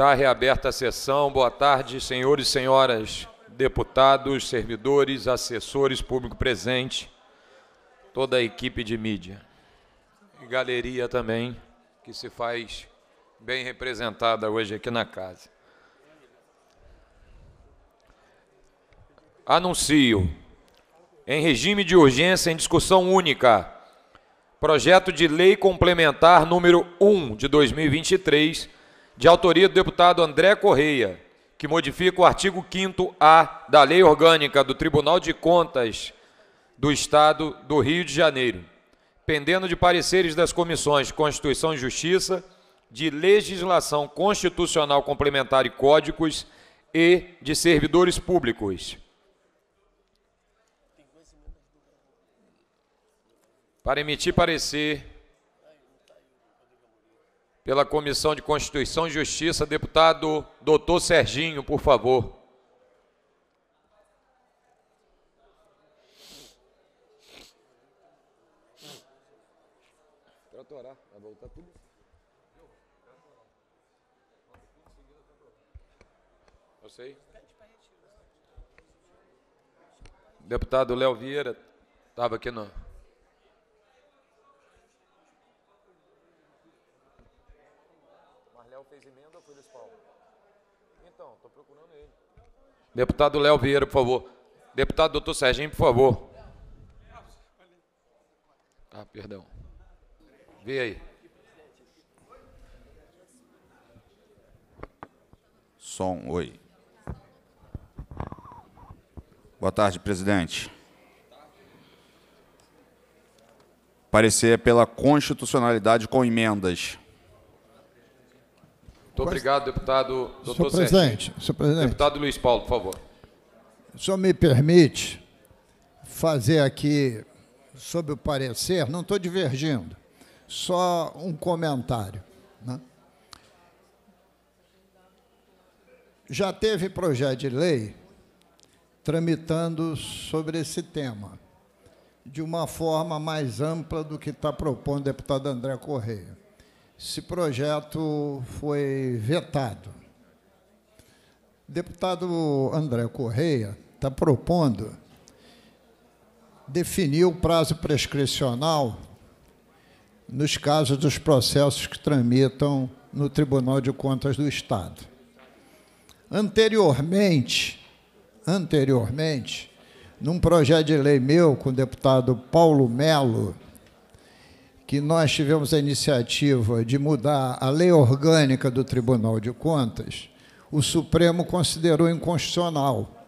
Está reaberta a sessão. Boa tarde, senhores e senhoras deputados, servidores, assessores, público presente, toda a equipe de mídia e galeria também, que se faz bem representada hoje aqui na casa. Anuncio, em regime de urgência, em discussão única, projeto de lei complementar número 1 de 2023 de autoria do deputado André Correia, que modifica o artigo 5A da Lei Orgânica do Tribunal de Contas do Estado do Rio de Janeiro, pendendo de pareceres das comissões Constituição e Justiça, de Legislação Constitucional Complementar e Códigos e de Servidores Públicos. Para emitir parecer pela Comissão de Constituição e Justiça, deputado doutor Serginho, por favor. Eu sei. Deputado Léo Vieira estava aqui no... Deputado Léo Vieira, por favor. Deputado doutor Serginho, por favor. Ah, perdão. Vê aí. Som, oi. Boa tarde, presidente. Parecer é pela constitucionalidade com emendas. Muito obrigado, deputado doutor senhor presidente, Sérgio. Senhor presidente. Deputado Luiz Paulo, por favor. O senhor me permite fazer aqui, sobre o parecer, não estou divergindo, só um comentário. Né? Já teve projeto de lei tramitando sobre esse tema, de uma forma mais ampla do que está propondo o deputado André Correia. Esse projeto foi vetado. Deputado André Correia está propondo definir o prazo prescricional nos casos dos processos que tramitam no Tribunal de Contas do Estado. Anteriormente, anteriormente, num projeto de lei meu com o deputado Paulo Melo, que nós tivemos a iniciativa de mudar a lei orgânica do Tribunal de Contas, o Supremo considerou inconstitucional,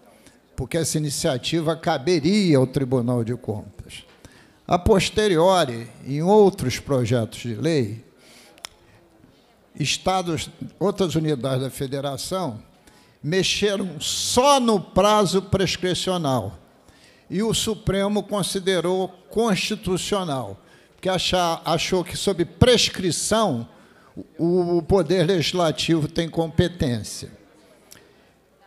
porque essa iniciativa caberia ao Tribunal de Contas. A posteriori, em outros projetos de lei, estados, outras unidades da federação mexeram só no prazo prescricional e o Supremo considerou constitucional que achar, achou que, sob prescrição, o, o Poder Legislativo tem competência.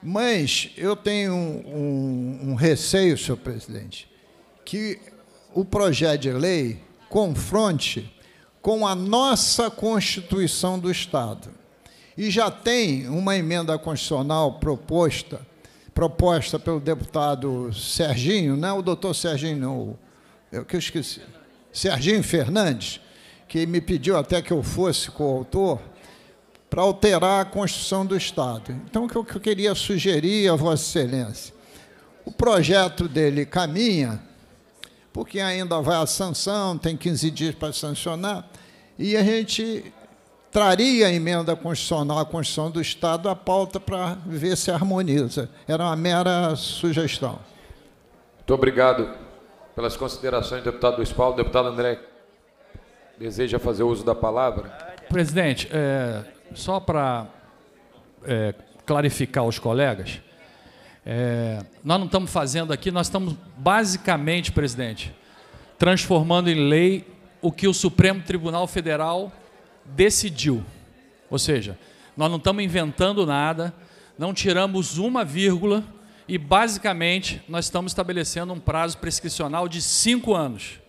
Mas eu tenho um, um, um receio, senhor presidente, que o projeto de lei confronte com a nossa Constituição do Estado. E já tem uma emenda constitucional proposta, proposta pelo deputado Serginho, não é o doutor Serginho, não, eu é que eu esqueci. Serginho Fernandes, que me pediu até que eu fosse coautor, para alterar a Constituição do Estado. Então, o que eu queria sugerir a Vossa Excelência? O projeto dele caminha, porque ainda vai a sanção, tem 15 dias para sancionar, e a gente traria a emenda constitucional à Constituição do Estado à pauta para ver se harmoniza. Era uma mera sugestão. Muito obrigado pelas considerações do deputado Luiz Paulo. Deputado André, deseja fazer uso da palavra? Presidente, é, só para é, clarificar os colegas, é, nós não estamos fazendo aqui, nós estamos basicamente, presidente, transformando em lei o que o Supremo Tribunal Federal decidiu. Ou seja, nós não estamos inventando nada, não tiramos uma vírgula e basicamente nós estamos estabelecendo um prazo prescricional de cinco anos.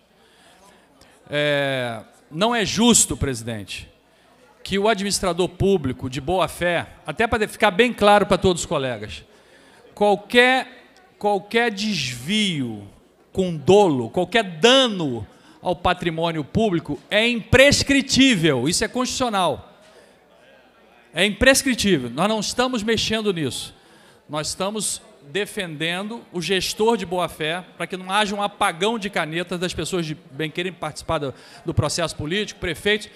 É, não é justo, presidente, que o administrador público, de boa fé, até para ficar bem claro para todos os colegas, qualquer, qualquer desvio com dolo, qualquer dano ao patrimônio público é imprescritível, isso é constitucional. É imprescritível, nós não estamos mexendo nisso. Nós estamos defendendo o gestor de boa-fé, para que não haja um apagão de canetas das pessoas de bem querem participar do, do processo político, prefeitos.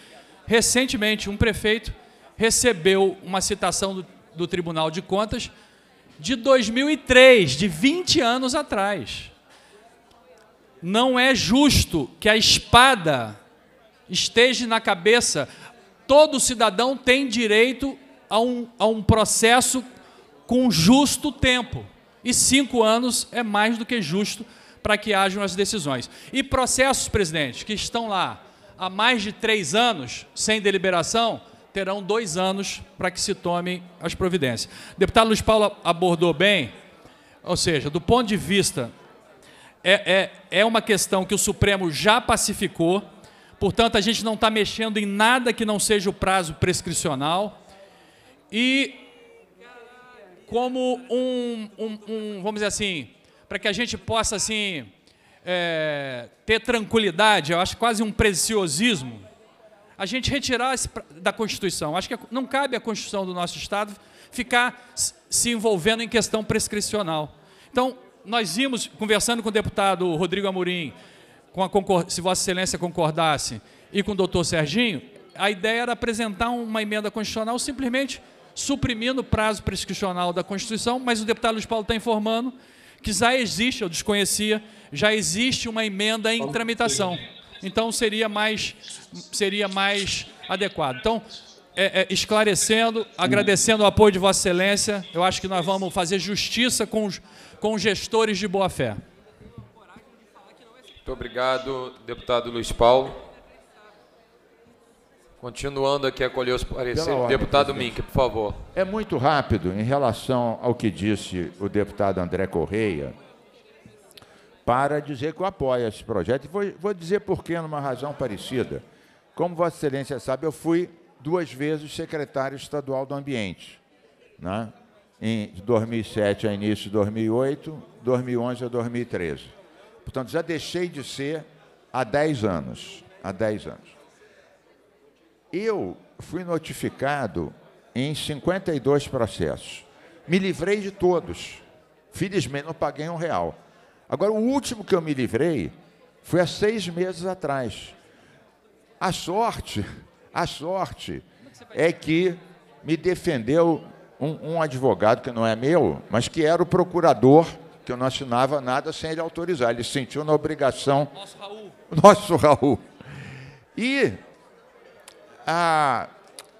Recentemente, um prefeito recebeu uma citação do, do Tribunal de Contas de 2003, de 20 anos atrás. Não é justo que a espada esteja na cabeça. Todo cidadão tem direito a um, a um processo com justo tempo. E cinco anos é mais do que justo para que hajam as decisões. E processos, presidente, que estão lá há mais de três anos sem deliberação, terão dois anos para que se tomem as providências. O deputado Luiz Paulo abordou bem, ou seja, do ponto de vista, é, é, é uma questão que o Supremo já pacificou, portanto, a gente não está mexendo em nada que não seja o prazo prescricional. E como um, um, um vamos dizer assim, para que a gente possa assim é, ter tranquilidade, eu acho quase um preciosismo, a gente retirar da Constituição. Acho que não cabe à Constituição do nosso Estado ficar se envolvendo em questão prescricional. Então, nós vimos, conversando com o deputado Rodrigo Amorim, com a, se Vossa Excelência concordasse, e com o doutor Serginho, a ideia era apresentar uma emenda constitucional simplesmente suprimindo o prazo prescricional da Constituição, mas o deputado Luiz Paulo está informando que já existe, eu desconhecia, já existe uma emenda em tramitação. Então seria mais, seria mais adequado. Então, é, é, esclarecendo, agradecendo o apoio de Vossa Excelência, eu acho que nós vamos fazer justiça com os, com os gestores de boa fé. Muito obrigado, deputado Luiz Paulo. Continuando aqui a colher os pareceres, deputado Mink, por favor. É muito rápido em relação ao que disse o deputado André Correia, para dizer que eu apoio esse projeto. E vou, vou dizer por que, numa razão parecida. Como Vossa Excelência sabe, eu fui duas vezes secretário estadual do Ambiente, né? em 2007 a início de 2008, 2011 a 2013. Portanto, já deixei de ser há 10 anos. Há 10 anos. Eu fui notificado em 52 processos. Me livrei de todos. Felizmente, não paguei um real. Agora, o último que eu me livrei foi há seis meses atrás. A sorte, a sorte é que me defendeu um, um, advogado que não é meu, mas que era o procurador, que eu não assinava nada sem ele autorizar. Ele sentiu na obrigação. Nosso Raul. Nosso Raul. E a,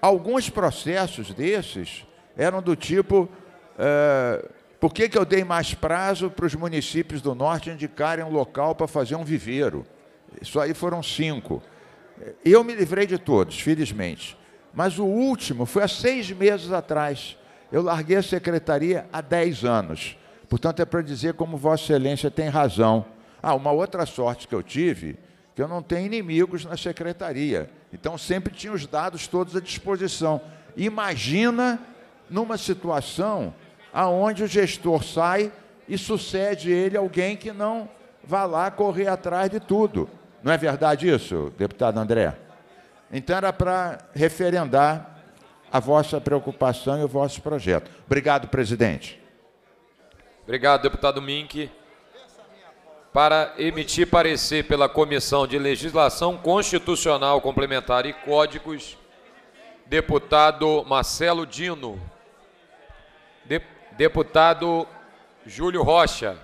alguns processos desses eram do tipo: é, por que, que eu dei mais prazo para os municípios do norte indicarem um local para fazer um viveiro? Isso aí foram cinco. Eu me livrei de todos, felizmente. Mas o último foi há seis meses atrás. Eu larguei a secretaria há dez anos. Portanto, é para dizer como Vossa Excelência tem razão. Ah, uma outra sorte que eu tive, que eu não tenho inimigos na secretaria. Então sempre tinha os dados todos à disposição. Imagina numa situação aonde o gestor sai e sucede ele alguém que não vá lá correr atrás de tudo. Não é verdade isso, deputado André? Então era para referendar a vossa preocupação e o vosso projeto. Obrigado, presidente. Obrigado, deputado Mink para emitir parecer pela Comissão de Legislação Constitucional Complementar e Códigos, deputado Marcelo Dino, de, deputado Júlio Rocha,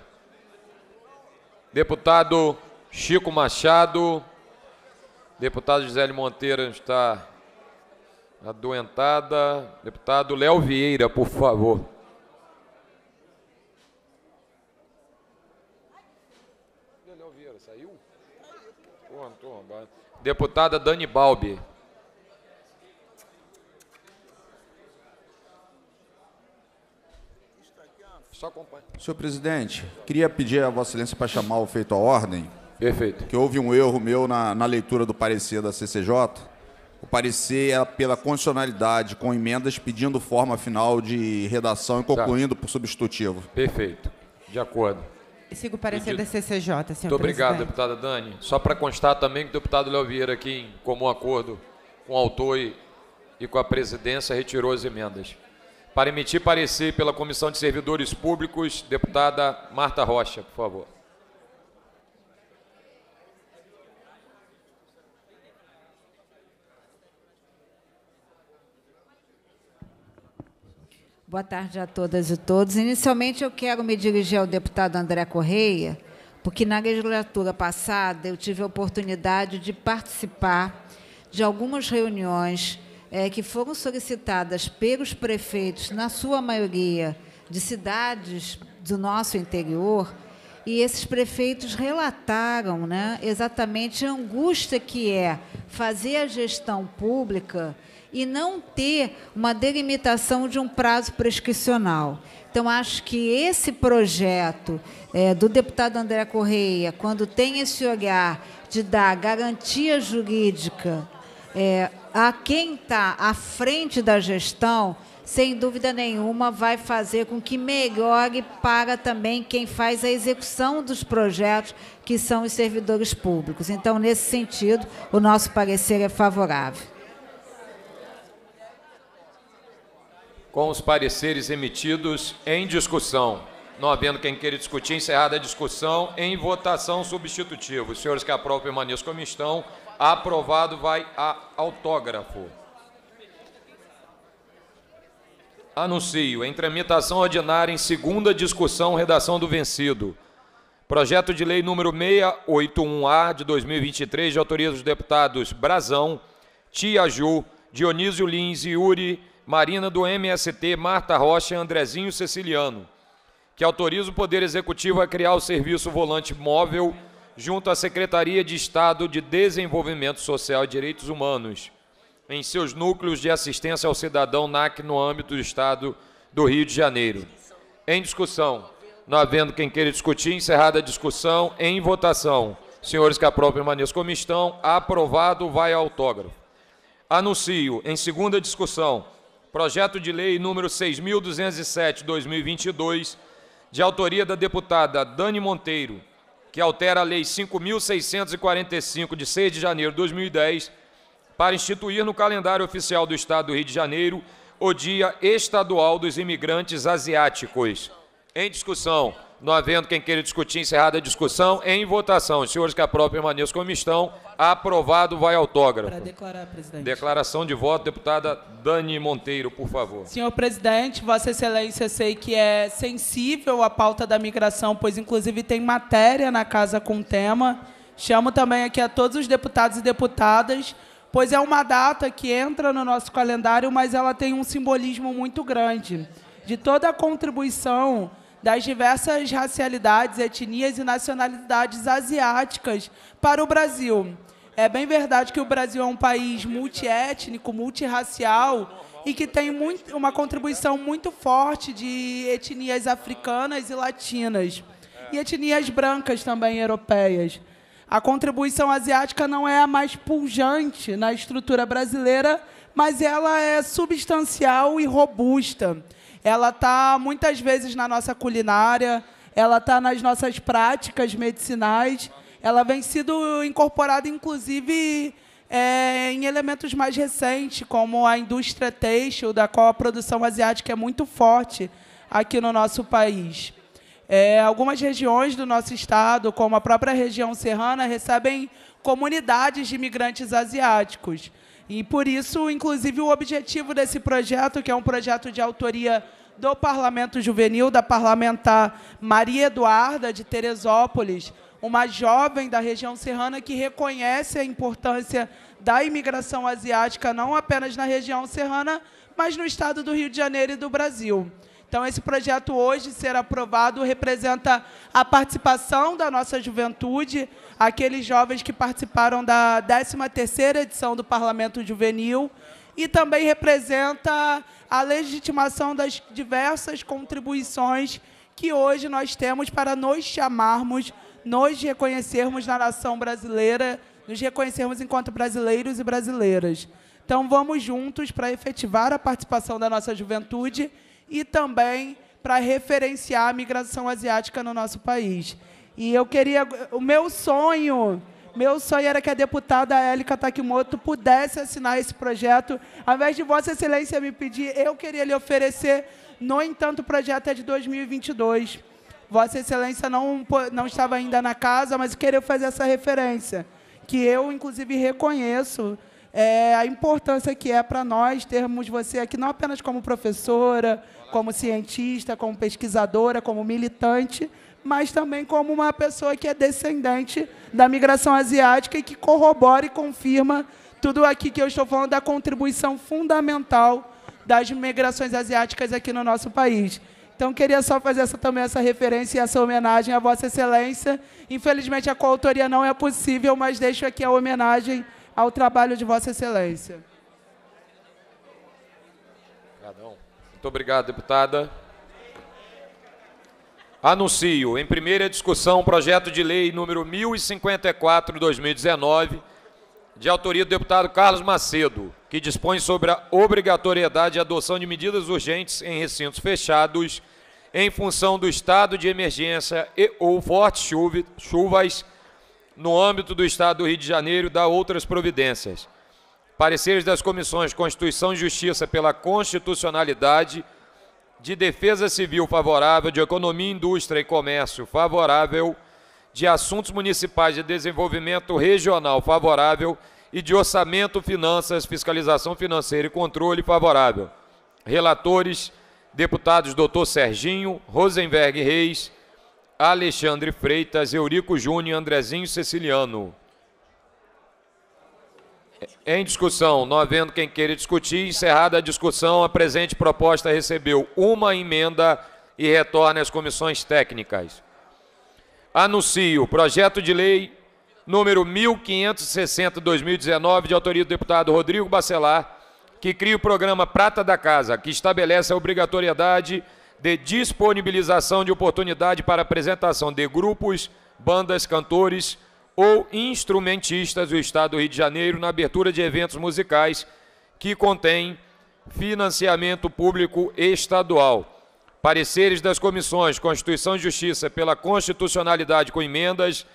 deputado Chico Machado, deputado Gisele Monteiro está adoentada, deputado Léo Vieira, por favor. Deputada Dani Balbi. Senhor presidente, queria pedir a Vossa Excelência para chamar o feito à ordem. Perfeito. Que houve um erro meu na, na leitura do parecer da CCJ. O parecer é pela condicionalidade, com emendas pedindo forma final de redação e concluindo tá. por substitutivo. Perfeito. De acordo. Sigo parecer da CCJ, senhor Muito obrigado, deputada Dani. Só para constar também que o deputado Léo Vieira, aqui em comum acordo com o autor e, e com a presidência, retirou as emendas. Para emitir parecer pela Comissão de Servidores Públicos, deputada Marta Rocha, por favor. Boa tarde a todas e todos. Inicialmente, eu quero me dirigir ao deputado André Correia, porque na legislatura passada eu tive a oportunidade de participar de algumas reuniões é, que foram solicitadas pelos prefeitos, na sua maioria, de cidades do nosso interior, e esses prefeitos relataram né, exatamente a angústia que é fazer a gestão pública e não ter uma delimitação de um prazo prescricional. Então, acho que esse projeto é, do deputado André Correia, quando tem esse olhar de dar garantia jurídica é, a quem está à frente da gestão, sem dúvida nenhuma, vai fazer com que melhore para também quem faz a execução dos projetos, que são os servidores públicos. Então, nesse sentido, o nosso parecer é favorável. com os pareceres emitidos em discussão. Não havendo quem queira discutir, encerrada a discussão, em votação substitutiva. Os senhores que aprovam permaneçam como estão. Aprovado vai a autógrafo. Anuncio. Em tramitação ordinária, em segunda discussão, redação do vencido. Projeto de lei número 681-A de 2023, de autoria dos deputados Brazão, Tia Ju, Dionísio Lins, e Yuri Marina do MST, Marta Rocha e Andrezinho Ceciliano, que autoriza o Poder Executivo a criar o serviço volante móvel junto à Secretaria de Estado de Desenvolvimento Social e Direitos Humanos, em seus núcleos de assistência ao cidadão NAC no âmbito do Estado do Rio de Janeiro. Em discussão. Não havendo quem queira discutir, encerrada a discussão, em votação. Senhores que aprovam permaneçam como estão. Aprovado, vai autógrafo. Anuncio, em segunda discussão, Projeto de Lei número 6.207-2022, de autoria da deputada Dani Monteiro, que altera a Lei 5.645, de 6 de janeiro de 2010, para instituir no calendário oficial do Estado do Rio de Janeiro o Dia Estadual dos Imigrantes Asiáticos. Em discussão. Não havendo quem queira discutir, encerrada a discussão, em votação. Os senhores que aprovam permaneçam como estão. Aprovado, vai autógrafo. Para declarar, presidente. Declaração de voto, deputada Dani Monteiro, por favor. Senhor presidente, Vossa Excelência, sei que é sensível à pauta da migração, pois inclusive tem matéria na casa com o tema. Chamo também aqui a todos os deputados e deputadas, pois é uma data que entra no nosso calendário, mas ela tem um simbolismo muito grande de toda a contribuição das diversas racialidades, etnias e nacionalidades asiáticas para o Brasil. É bem verdade que o Brasil é um país multiétnico, multirracial e que tem muito, uma contribuição muito forte de etnias africanas e latinas e etnias brancas também europeias. A contribuição asiática não é a mais pujante na estrutura brasileira, mas ela é substancial e robusta. Ela está muitas vezes na nossa culinária, ela está nas nossas práticas medicinais, ela vem sido incorporada, inclusive, é, em elementos mais recentes, como a indústria têxtil, da qual a produção asiática é muito forte aqui no nosso país. É, algumas regiões do nosso estado, como a própria região serrana, recebem comunidades de imigrantes asiáticos. E por isso, inclusive, o objetivo desse projeto, que é um projeto de autoria do Parlamento Juvenil, da parlamentar Maria Eduarda de Teresópolis, uma jovem da região serrana que reconhece a importância da imigração asiática não apenas na região serrana, mas no estado do Rio de Janeiro e do Brasil. Então, esse projeto hoje ser aprovado representa a participação da nossa juventude, aqueles jovens que participaram da 13ª edição do Parlamento Juvenil, e também representa a legitimação das diversas contribuições que hoje nós temos para nos chamarmos, nos reconhecermos na nação brasileira, nos reconhecermos enquanto brasileiros e brasileiras. Então, vamos juntos para efetivar a participação da nossa juventude e também para referenciar a migração asiática no nosso país. E eu queria, o meu sonho, meu sonho era que a deputada Élica Takimoto pudesse assinar esse projeto. Ao invés de Vossa Excelência me pedir, eu queria lhe oferecer. No entanto, o projeto é de 2022. Vossa Excelência não, não estava ainda na casa, mas queria fazer essa referência, que eu, inclusive, reconheço é, a importância que é para nós termos você aqui, não apenas como professora, como cientista, como pesquisadora, como militante, mas também como uma pessoa que é descendente da migração asiática e que corrobora e confirma tudo aqui que eu estou falando da contribuição fundamental das migrações asiáticas aqui no nosso país. Então, queria só fazer essa, também essa referência e essa homenagem à Vossa Excelência. Infelizmente, a coautoria não é possível, mas deixo aqui a homenagem ao trabalho de Vossa Excelência. Muito obrigado, deputada. Anuncio em primeira discussão o projeto de lei número 1054/2019, de autoria do deputado Carlos Macedo, que dispõe sobre a obrigatoriedade de adoção de medidas urgentes em recintos fechados em função do estado de emergência e ou fortes chuvas no âmbito do estado do Rio de Janeiro e da outras providências. Pareceres das comissões Constituição e Justiça pela constitucionalidade, de Defesa Civil favorável, de Economia, Indústria e Comércio favorável, de Assuntos Municipais de Desenvolvimento Regional favorável e de Orçamento, Finanças, Fiscalização Financeira e Controle favorável. Relatores, deputados Dr. Serginho, Rosenberg Reis, Alexandre Freitas, Eurico Júnior, Andrezinho Ceciliano. É, em discussão, não havendo quem queira discutir, encerrada a discussão, a presente proposta recebeu uma emenda e retorna às comissões técnicas. Anuncio projeto de lei número 1560-2019, de autoria do deputado Rodrigo Bacelar, que cria o programa Prata da Casa, que estabelece a obrigatoriedade de disponibilização de oportunidade para apresentação de grupos, bandas, cantores, ou instrumentistas do Estado do Rio de Janeiro na abertura de eventos musicais que contém financiamento público estadual. Pareceres das comissões Constituição e Justiça pela constitucionalidade com emendas,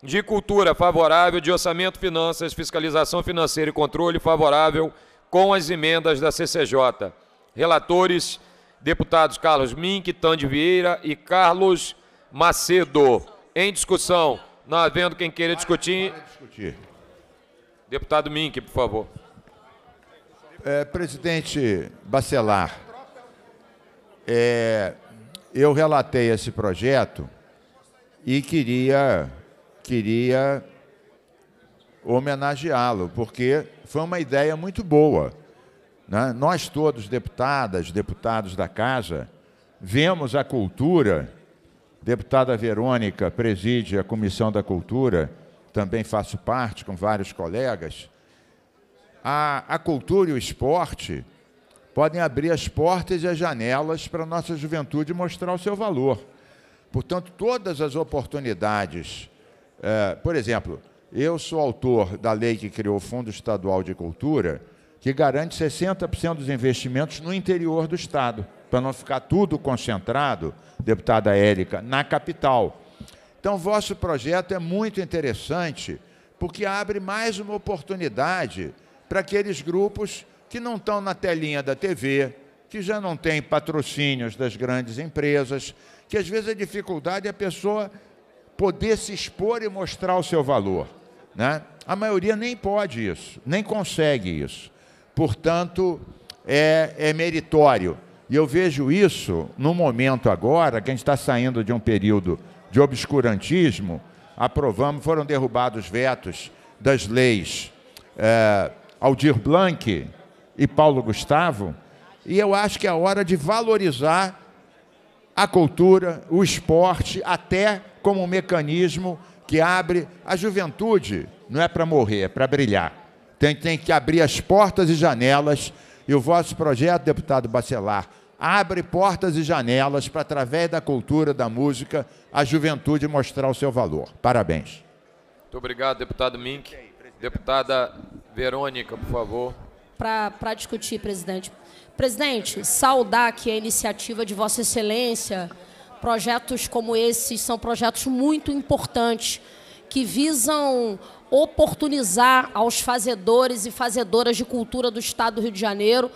de cultura favorável, de orçamento, finanças, fiscalização financeira e controle favorável com as emendas da CCJ. Relatores, deputados Carlos Mink, Tande Vieira e Carlos Macedo. Em discussão, não havendo quem queira discutir. discutir. Deputado Mink, por favor. É, presidente Bacelar, é, eu relatei esse projeto e queria, queria homenageá-lo, porque foi uma ideia muito boa. Né? Nós todos, deputadas, deputados da Casa, vemos a cultura Deputada Verônica preside a Comissão da Cultura, também faço parte com vários colegas. A, a cultura e o esporte podem abrir as portas e as janelas para a nossa juventude mostrar o seu valor. Portanto, todas as oportunidades, é, por exemplo, eu sou autor da lei que criou o Fundo Estadual de Cultura, que garante 60% dos investimentos no interior do Estado para não ficar tudo concentrado, deputada Érica, na capital. Então, vosso projeto é muito interessante, porque abre mais uma oportunidade para aqueles grupos que não estão na telinha da TV, que já não têm patrocínios das grandes empresas, que às vezes a dificuldade é a pessoa poder se expor e mostrar o seu valor. Né? A maioria nem pode isso, nem consegue isso. Portanto, é, é meritório e eu vejo isso no momento agora, que a gente está saindo de um período de obscurantismo, aprovamos, foram derrubados vetos das leis é, Aldir Blanc e Paulo Gustavo, e eu acho que é hora de valorizar a cultura, o esporte, até como um mecanismo que abre a juventude, não é para morrer, é para brilhar. Tem, tem que abrir as portas e janelas, e o vosso projeto, deputado Bacelar, abre portas e janelas para, através da cultura, da música, a juventude mostrar o seu valor. Parabéns. Muito obrigado, deputado Mink. Deputada Verônica, por favor. Para discutir, presidente. Presidente, saudar aqui a iniciativa de Vossa Excelência. Projetos como esses são projetos muito importantes que visam oportunizar aos fazedores e fazedoras de cultura do Estado do Rio de Janeiro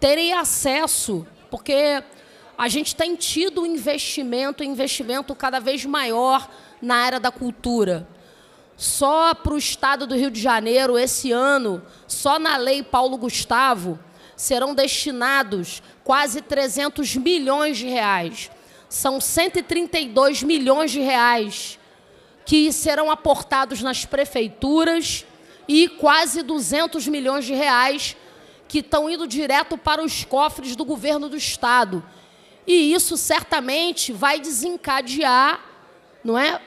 terem acesso porque a gente tem tido investimento, investimento cada vez maior na área da cultura. Só para o estado do Rio de Janeiro, esse ano, só na Lei Paulo Gustavo, serão destinados quase 300 milhões de reais. São 132 milhões de reais que serão aportados nas prefeituras e quase 200 milhões de reais que estão indo direto para os cofres do governo do Estado. E isso certamente vai desencadear não é,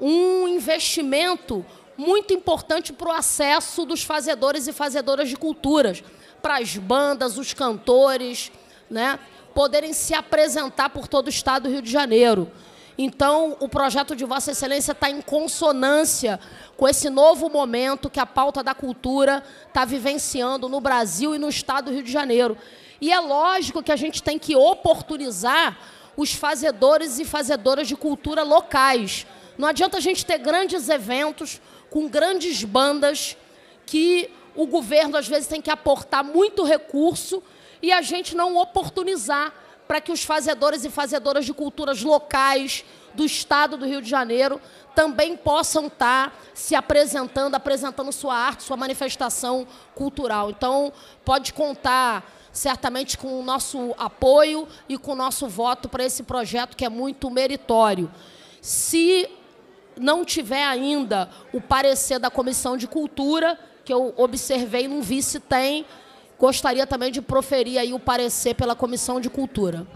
um investimento muito importante para o acesso dos fazedores e fazedoras de culturas, para as bandas, os cantores, né, poderem se apresentar por todo o estado do Rio de Janeiro. Então, o projeto de Vossa Excelência está em consonância com esse novo momento que a pauta da cultura está vivenciando no Brasil e no estado do Rio de Janeiro. E é lógico que a gente tem que oportunizar os fazedores e fazedoras de cultura locais. Não adianta a gente ter grandes eventos com grandes bandas que o governo às vezes tem que aportar muito recurso e a gente não oportunizar para que os fazedores e fazedoras de culturas locais do Estado do Rio de Janeiro também possam estar tá se apresentando, apresentando sua arte, sua manifestação cultural. Então, pode contar certamente com o nosso apoio e com o nosso voto para esse projeto que é muito meritório. Se não tiver ainda o parecer da Comissão de Cultura, que eu observei, não vi se tem, Gostaria também de proferir aí o parecer pela Comissão de Cultura.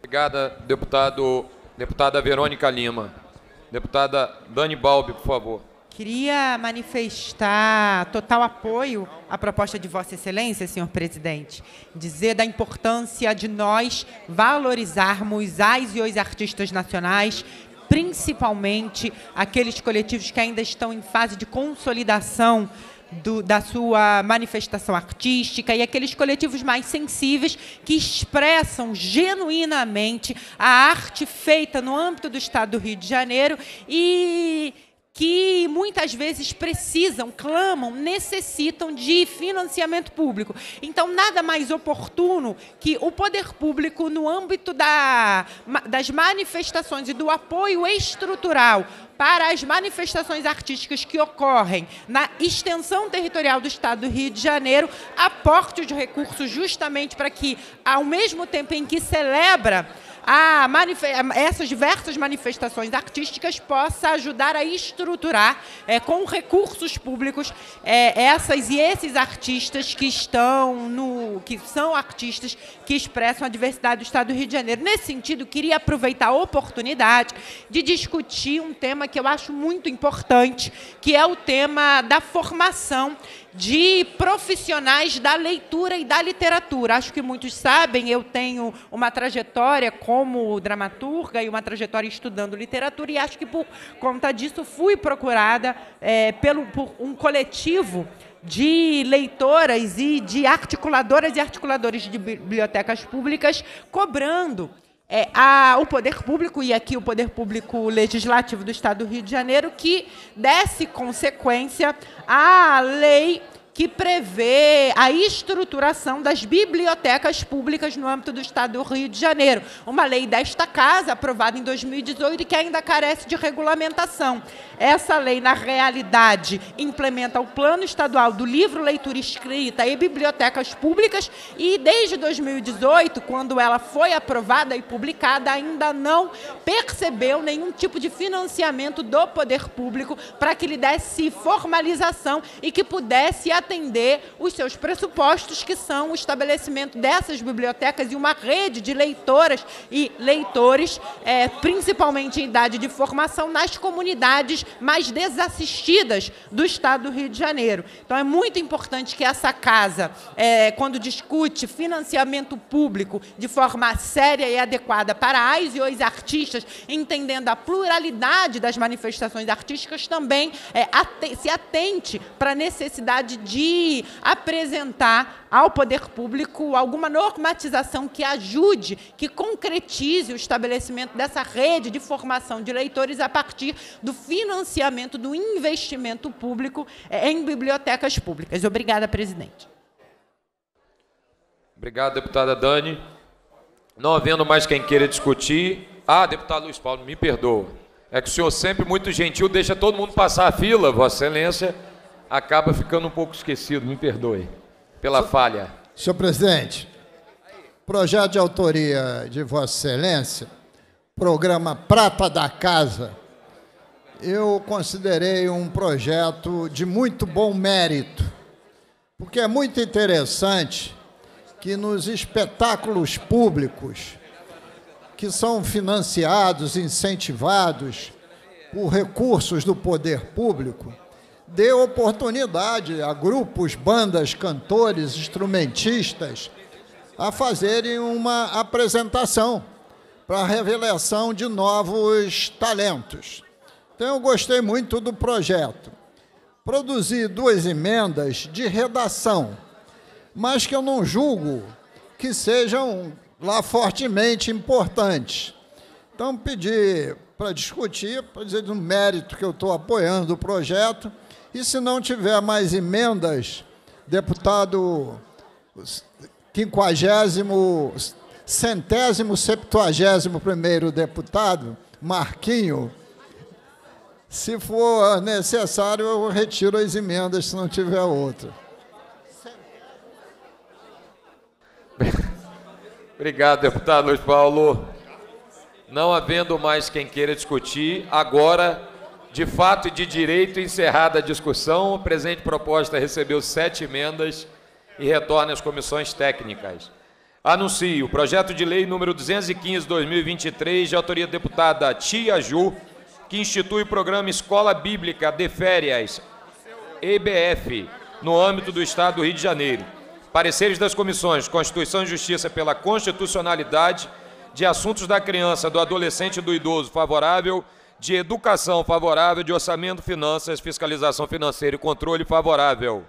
Obrigada, deputado, deputada Verônica Lima. Deputada Dani Balbi, por favor. Queria manifestar total apoio à proposta de Vossa Excelência, senhor presidente. Dizer da importância de nós valorizarmos as e os artistas nacionais, principalmente aqueles coletivos que ainda estão em fase de consolidação do, da sua manifestação artística e aqueles coletivos mais sensíveis que expressam genuinamente a arte feita no âmbito do Estado do Rio de Janeiro e que muitas vezes precisam, clamam, necessitam de financiamento público. Então, nada mais oportuno que o poder público, no âmbito da, das manifestações e do apoio estrutural para as manifestações artísticas que ocorrem na extensão territorial do Estado do Rio de Janeiro, aporte de recursos justamente para que, ao mesmo tempo em que celebra a essas diversas manifestações artísticas possa ajudar a estruturar é, com recursos públicos é, essas e esses artistas que estão no que são artistas que expressam a diversidade do Estado do Rio de Janeiro. Nesse sentido, queria aproveitar a oportunidade de discutir um tema que eu acho muito importante, que é o tema da formação de profissionais da leitura e da literatura. Acho que muitos sabem, eu tenho uma trajetória como dramaturga e uma trajetória estudando literatura, e acho que por conta disso fui procurada é, pelo, por um coletivo de leitoras e de articuladoras e articuladores de bibliotecas públicas cobrando é, a, o poder público, e aqui o poder público legislativo do Estado do Rio de Janeiro, que desse consequência à lei que prevê a estruturação das bibliotecas públicas no âmbito do Estado do Rio de Janeiro. Uma lei desta casa, aprovada em 2018, e que ainda carece de regulamentação. Essa lei, na realidade, implementa o Plano Estadual do Livro, Leitura Escrita e Bibliotecas Públicas e, desde 2018, quando ela foi aprovada e publicada, ainda não percebeu nenhum tipo de financiamento do poder público para que lhe desse formalização e que pudesse atender os seus pressupostos, que são o estabelecimento dessas bibliotecas e uma rede de leitoras e leitores, é, principalmente em idade de formação, nas comunidades mais desassistidas do estado do Rio de Janeiro. Então, é muito importante que essa casa, é, quando discute financiamento público de forma séria e adequada para as e os artistas, entendendo a pluralidade das manifestações artísticas, também é, se atente para a necessidade de de apresentar ao poder público alguma normatização que ajude, que concretize o estabelecimento dessa rede de formação de leitores a partir do financiamento do investimento público eh, em bibliotecas públicas. Obrigada, presidente. Obrigado, deputada Dani. Não havendo mais quem queira discutir. Ah, deputado Luiz Paulo, me perdoa. É que o senhor sempre muito gentil deixa todo mundo passar a fila, Vossa Excelência acaba ficando um pouco esquecido, me perdoe pela falha. Senhor presidente, projeto de autoria de Vossa Excelência, programa Prata da Casa, eu considerei um projeto de muito bom mérito, porque é muito interessante que nos espetáculos públicos, que são financiados, incentivados por recursos do poder público, dê oportunidade a grupos, bandas, cantores, instrumentistas a fazerem uma apresentação para a revelação de novos talentos. Então, eu gostei muito do projeto. Produzi duas emendas de redação, mas que eu não julgo que sejam lá fortemente importantes. Então, pedi para discutir, para dizer do mérito que eu estou apoiando o projeto e se não tiver mais emendas, deputado quinquagésimo, centésimo, septuagésimo primeiro deputado, Marquinho, se for necessário, eu retiro as emendas se não tiver outra. Obrigado, deputado Luiz Paulo. Não havendo mais quem queira discutir, agora de fato e de direito, encerrada a discussão, a presente proposta recebeu sete emendas e retorna às comissões técnicas. Anuncio o projeto de lei número 215-2023, de autoria deputada Tia Ju, que institui o programa Escola Bíblica de Férias, EBF, no âmbito do Estado do Rio de Janeiro. Pareceres das comissões Constituição e Justiça pela constitucionalidade de assuntos da criança, do adolescente e do idoso favorável de educação favorável, de orçamento, finanças, fiscalização financeira e controle favorável.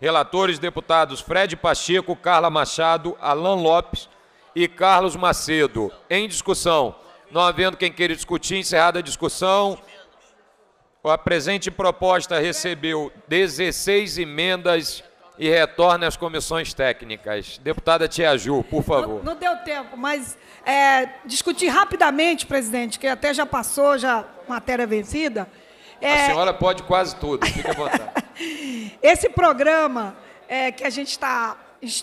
Relatores deputados Fred Pacheco, Carla Machado, Alain Lopes e Carlos Macedo. Em discussão. Não havendo quem queira discutir, encerrada a discussão. A presente proposta recebeu 16 emendas e retorna às comissões técnicas. Deputada Tia Ju, por favor. Não, não deu tempo, mas é, discutir rapidamente, presidente, que até já passou, já matéria vencida. É... A senhora pode quase tudo, fica à vontade. Esse programa é, que a gente está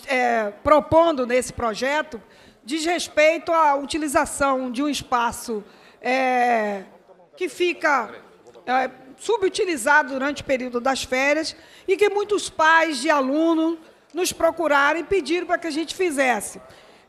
é, propondo nesse projeto diz respeito à utilização de um espaço é, que fica é, subutilizado durante o período das férias e que muitos pais de aluno nos procuraram e pediram para que a gente fizesse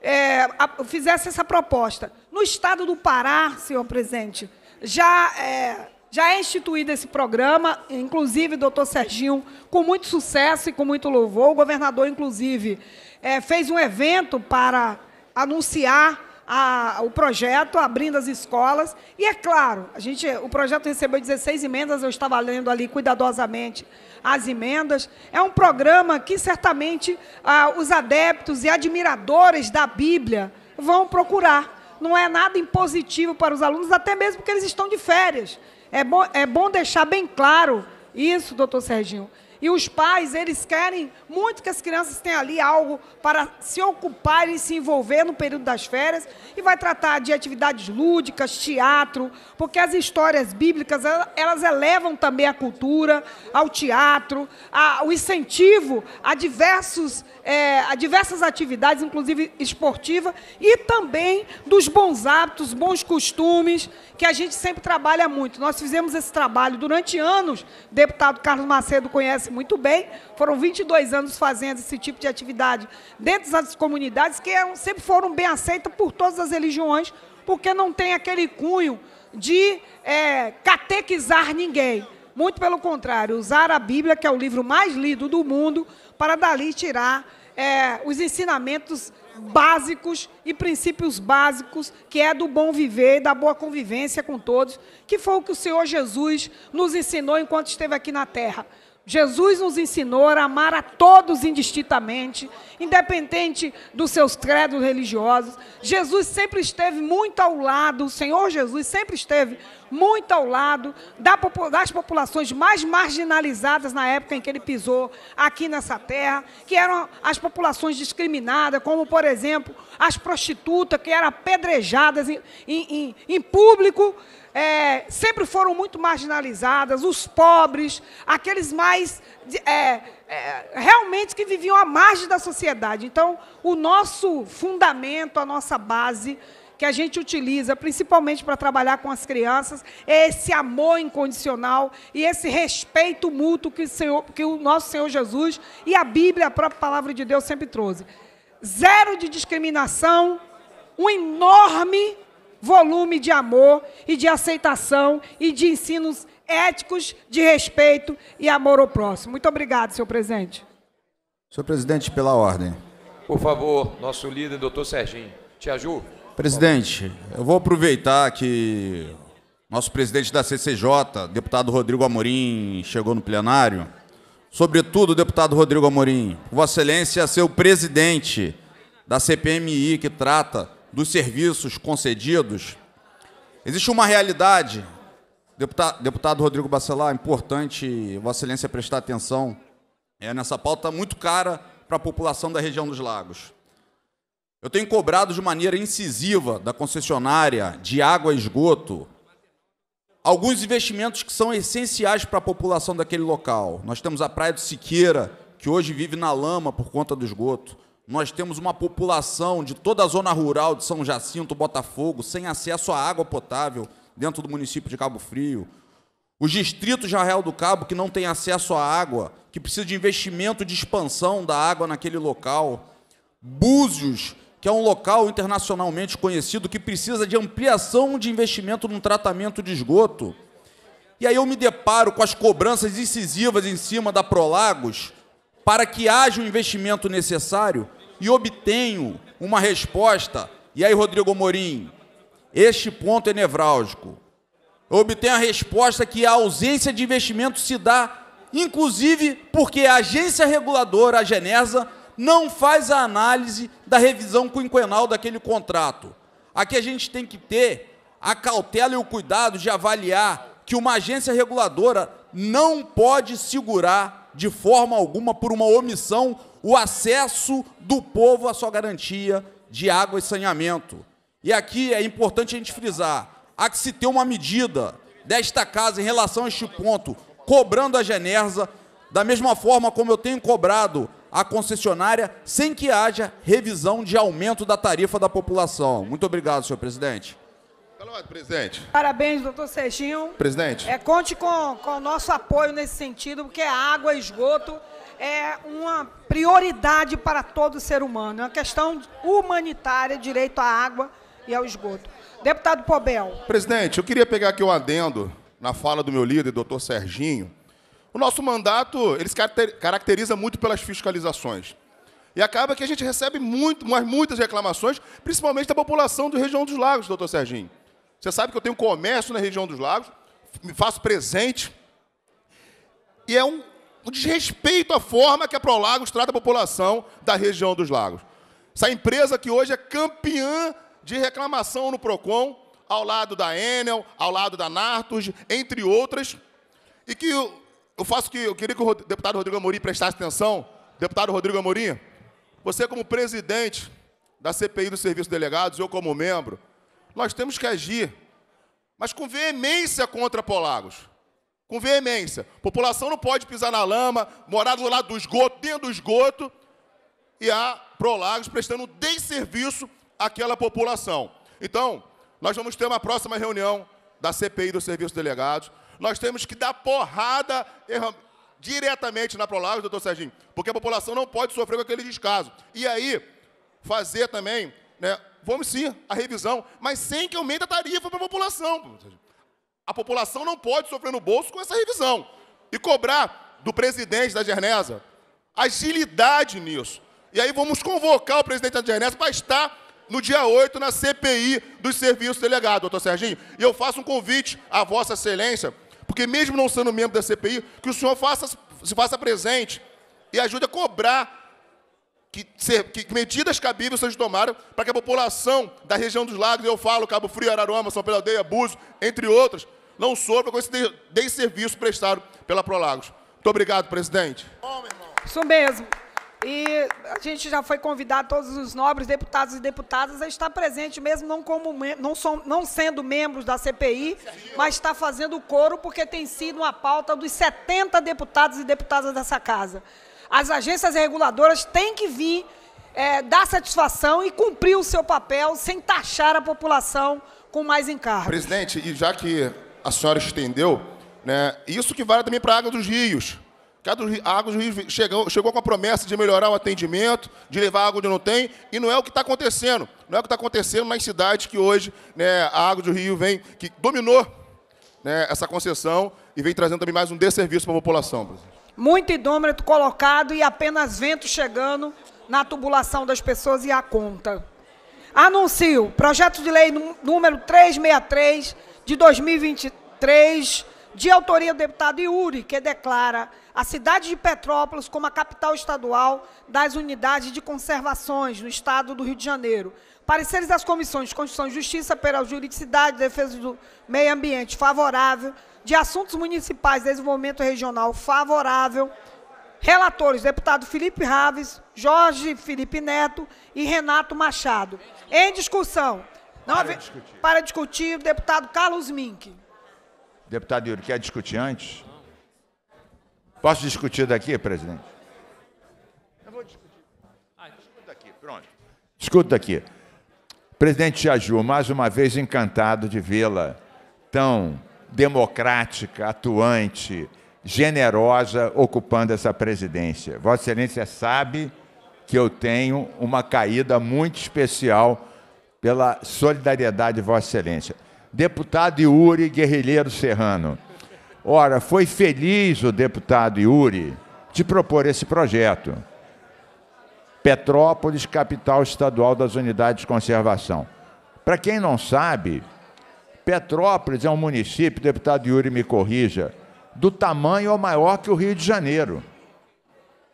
é, a, fizesse essa proposta. No estado do Pará, senhor presidente, já é, já é instituído esse programa, inclusive, doutor Serginho, com muito sucesso e com muito louvor. O governador, inclusive, é, fez um evento para anunciar a, o projeto, abrindo as escolas. E é claro, a gente, o projeto recebeu 16 emendas, eu estava lendo ali cuidadosamente as emendas. É um programa que certamente ah, os adeptos e admiradores da Bíblia vão procurar. Não é nada impositivo para os alunos, até mesmo porque eles estão de férias. É bom, é bom deixar bem claro isso, doutor Serginho, e os pais, eles querem muito que as crianças tenham ali algo para se ocuparem e se envolver no período das férias. E vai tratar de atividades lúdicas, teatro, porque as histórias bíblicas, elas elevam também a cultura, ao teatro, ao incentivo a, diversos, é, a diversas atividades, inclusive esportiva, e também dos bons hábitos, bons costumes, que a gente sempre trabalha muito. Nós fizemos esse trabalho durante anos, deputado Carlos Macedo conhece conhece muito bem. Foram 22 anos fazendo esse tipo de atividade dentro das comunidades, que é sempre foram bem aceitas por todas as religiões, porque não tem aquele cunho de é, catequizar ninguém. Muito pelo contrário, usar a Bíblia, que é o livro mais lido do mundo, para dali tirar é, os ensinamentos básicos e princípios básicos, que é do bom viver, e da boa convivência com todos, que foi o que o Senhor Jesus nos ensinou enquanto esteve aqui na terra. Jesus nos ensinou a amar a todos indistintamente, independente dos seus credos religiosos. Jesus sempre esteve muito ao lado, o Senhor Jesus sempre esteve muito ao lado das populações mais marginalizadas na época em que ele pisou aqui nessa terra, que eram as populações discriminadas, como, por exemplo, as prostitutas que eram apedrejadas em, em, em público é, sempre foram muito marginalizadas, os pobres, aqueles mais é, é, realmente que viviam à margem da sociedade. Então, o nosso fundamento, a nossa base que a gente utiliza, principalmente para trabalhar com as crianças, é esse amor incondicional e esse respeito mútuo que o, Senhor, que o nosso Senhor Jesus e a Bíblia, a própria palavra de Deus, sempre trouxe. Zero de discriminação, um enorme volume de amor e de aceitação e de ensinos éticos de respeito e amor ao próximo. Muito obrigado, senhor presidente. Senhor presidente, pela ordem. Por favor, nosso líder, doutor Serginho. Tiaju. Presidente, eu vou aproveitar que nosso presidente da CCJ, deputado Rodrigo Amorim, chegou no plenário. Sobretudo, deputado Rodrigo Amorim, Vossa Excelência, é seu presidente da CPMI, que trata dos serviços concedidos, existe uma realidade, deputado, deputado Rodrigo Bacelar, importante Vossa Excelência prestar atenção é, nessa pauta muito cara para a população da região dos lagos. Eu tenho cobrado de maneira incisiva da concessionária de água e esgoto alguns investimentos que são essenciais para a população daquele local. Nós temos a Praia do Siqueira, que hoje vive na lama por conta do esgoto. Nós temos uma população de toda a zona rural de São Jacinto, Botafogo, sem acesso à água potável dentro do município de Cabo Frio. Os distritos de Arraial do Cabo que não têm acesso à água, que precisam de investimento de expansão da água naquele local. Búzios, que é um local internacionalmente conhecido que precisa de ampliação de investimento no tratamento de esgoto. E aí eu me deparo com as cobranças incisivas em cima da Prolagos para que haja o investimento necessário, e obtenho uma resposta. E aí, Rodrigo Morim, este ponto é nevrálgico. Eu obtenho a resposta que a ausência de investimento se dá, inclusive porque a agência reguladora, a Genesa, não faz a análise da revisão quinquenal daquele contrato. Aqui a gente tem que ter a cautela e o cuidado de avaliar que uma agência reguladora não pode segurar de forma alguma, por uma omissão, o acesso do povo à sua garantia de água e saneamento. E aqui é importante a gente frisar, há que se ter uma medida desta casa em relação a este ponto, cobrando a Genersa, da mesma forma como eu tenho cobrado a concessionária, sem que haja revisão de aumento da tarifa da população. Muito obrigado, senhor presidente. Obrigado, presidente. Parabéns, doutor Serginho. Presidente. É, conte com, com o nosso apoio nesse sentido, porque a água e esgoto é uma prioridade para todo ser humano. É uma questão humanitária, direito à água e ao esgoto. Deputado Pobel. Presidente, eu queria pegar aqui o um adendo na fala do meu líder, doutor Serginho. O nosso mandato, ele se caracteriza muito pelas fiscalizações. E acaba que a gente recebe muito, mas muitas reclamações, principalmente da população do região dos lagos, doutor Serginho. Você sabe que eu tenho comércio na região dos lagos, me faço presente. E é um, um desrespeito à forma que a Prolagos trata a população da região dos lagos. Essa empresa que hoje é campeã de reclamação no PROCON, ao lado da Enel, ao lado da Nartos, entre outras, e que eu, eu faço que eu queria que o deputado Rodrigo Amorim prestasse atenção. Deputado Rodrigo Amorim, você como presidente da CPI do Serviço Delegados, eu como membro, nós temos que agir, mas com veemência contra Polagos. Com veemência. A população não pode pisar na lama, morar do lado do esgoto, dentro do esgoto, e há Prolagos prestando desserviço àquela população. Então, nós vamos ter uma próxima reunião da CPI do Serviço Delegados. Nós temos que dar porrada diretamente na Prolagos, doutor Serginho, porque a população não pode sofrer com aquele descaso. E aí, fazer também né? Vamos sim, a revisão, mas sem que aumente a tarifa para a população. A população não pode sofrer no bolso com essa revisão. E cobrar do presidente da Gernesa agilidade nisso. E aí vamos convocar o presidente da Gernesa para estar no dia 8 na CPI dos serviços delegados, doutor Serginho. E eu faço um convite à Vossa Excelência, porque mesmo não sendo membro da CPI, que o senhor faça, se faça presente e ajude a cobrar que, que medidas cabíveis vocês tomaram para que a população da região dos lagos, eu falo Cabo Frio, Araroma, São Pedro Aldeia, Abuso, entre outras, não sofra com esse desserviço prestado pela Prolagos. Muito obrigado, presidente. Isso mesmo. E a gente já foi convidado todos os nobres deputados e deputadas a estar presente, mesmo não, como, não, som, não sendo membros da CPI, mas está fazendo coro, porque tem sido uma pauta dos 70 deputados e deputadas dessa casa. As agências reguladoras têm que vir é, dar satisfação e cumprir o seu papel sem taxar a população com mais encargos. Presidente, e já que a senhora estendeu, né, isso que vale também para a Água dos Rios. A Água dos Rios chegou, chegou com a promessa de melhorar o atendimento, de levar água onde não tem, e não é o que está acontecendo. Não é o que está acontecendo nas cidades que hoje né, a Água do Rio vem, que dominou né, essa concessão e vem trazendo também mais um desserviço para a população. Presidente muito idômetro colocado e apenas vento chegando na tubulação das pessoas e a conta. Anuncio projeto de lei número 363 de 2023, de autoria do deputado Iuri, que declara a cidade de Petrópolis como a capital estadual das unidades de conservações no estado do Rio de Janeiro. Pareceres das comissões de Constituição e Justiça, pela Juridicidade, Defesa do Meio Ambiente, favorável de Assuntos Municipais e Desenvolvimento Regional favorável. Relatores, deputado Felipe Raves, Jorge Felipe Neto e Renato Machado. Em discussão. Não, para, discutir. para discutir, deputado Carlos Mink. Deputado Yuri, quer discutir antes? Posso discutir daqui, presidente? Eu vou discutir. Ah, discuto daqui, pronto. Discuto daqui. Presidente Jaju, mais uma vez encantado de vê-la tão democrática, atuante, generosa, ocupando essa presidência. Vossa Excelência sabe que eu tenho uma caída muito especial pela solidariedade de Vossa Excelência. Deputado Yuri Guerrilheiro Serrano. Ora, foi feliz o deputado Yuri de propor esse projeto. Petrópolis, capital estadual das unidades de conservação. Para quem não sabe, Petrópolis é um município, deputado Yuri me corrija, do tamanho ou maior que o Rio de Janeiro.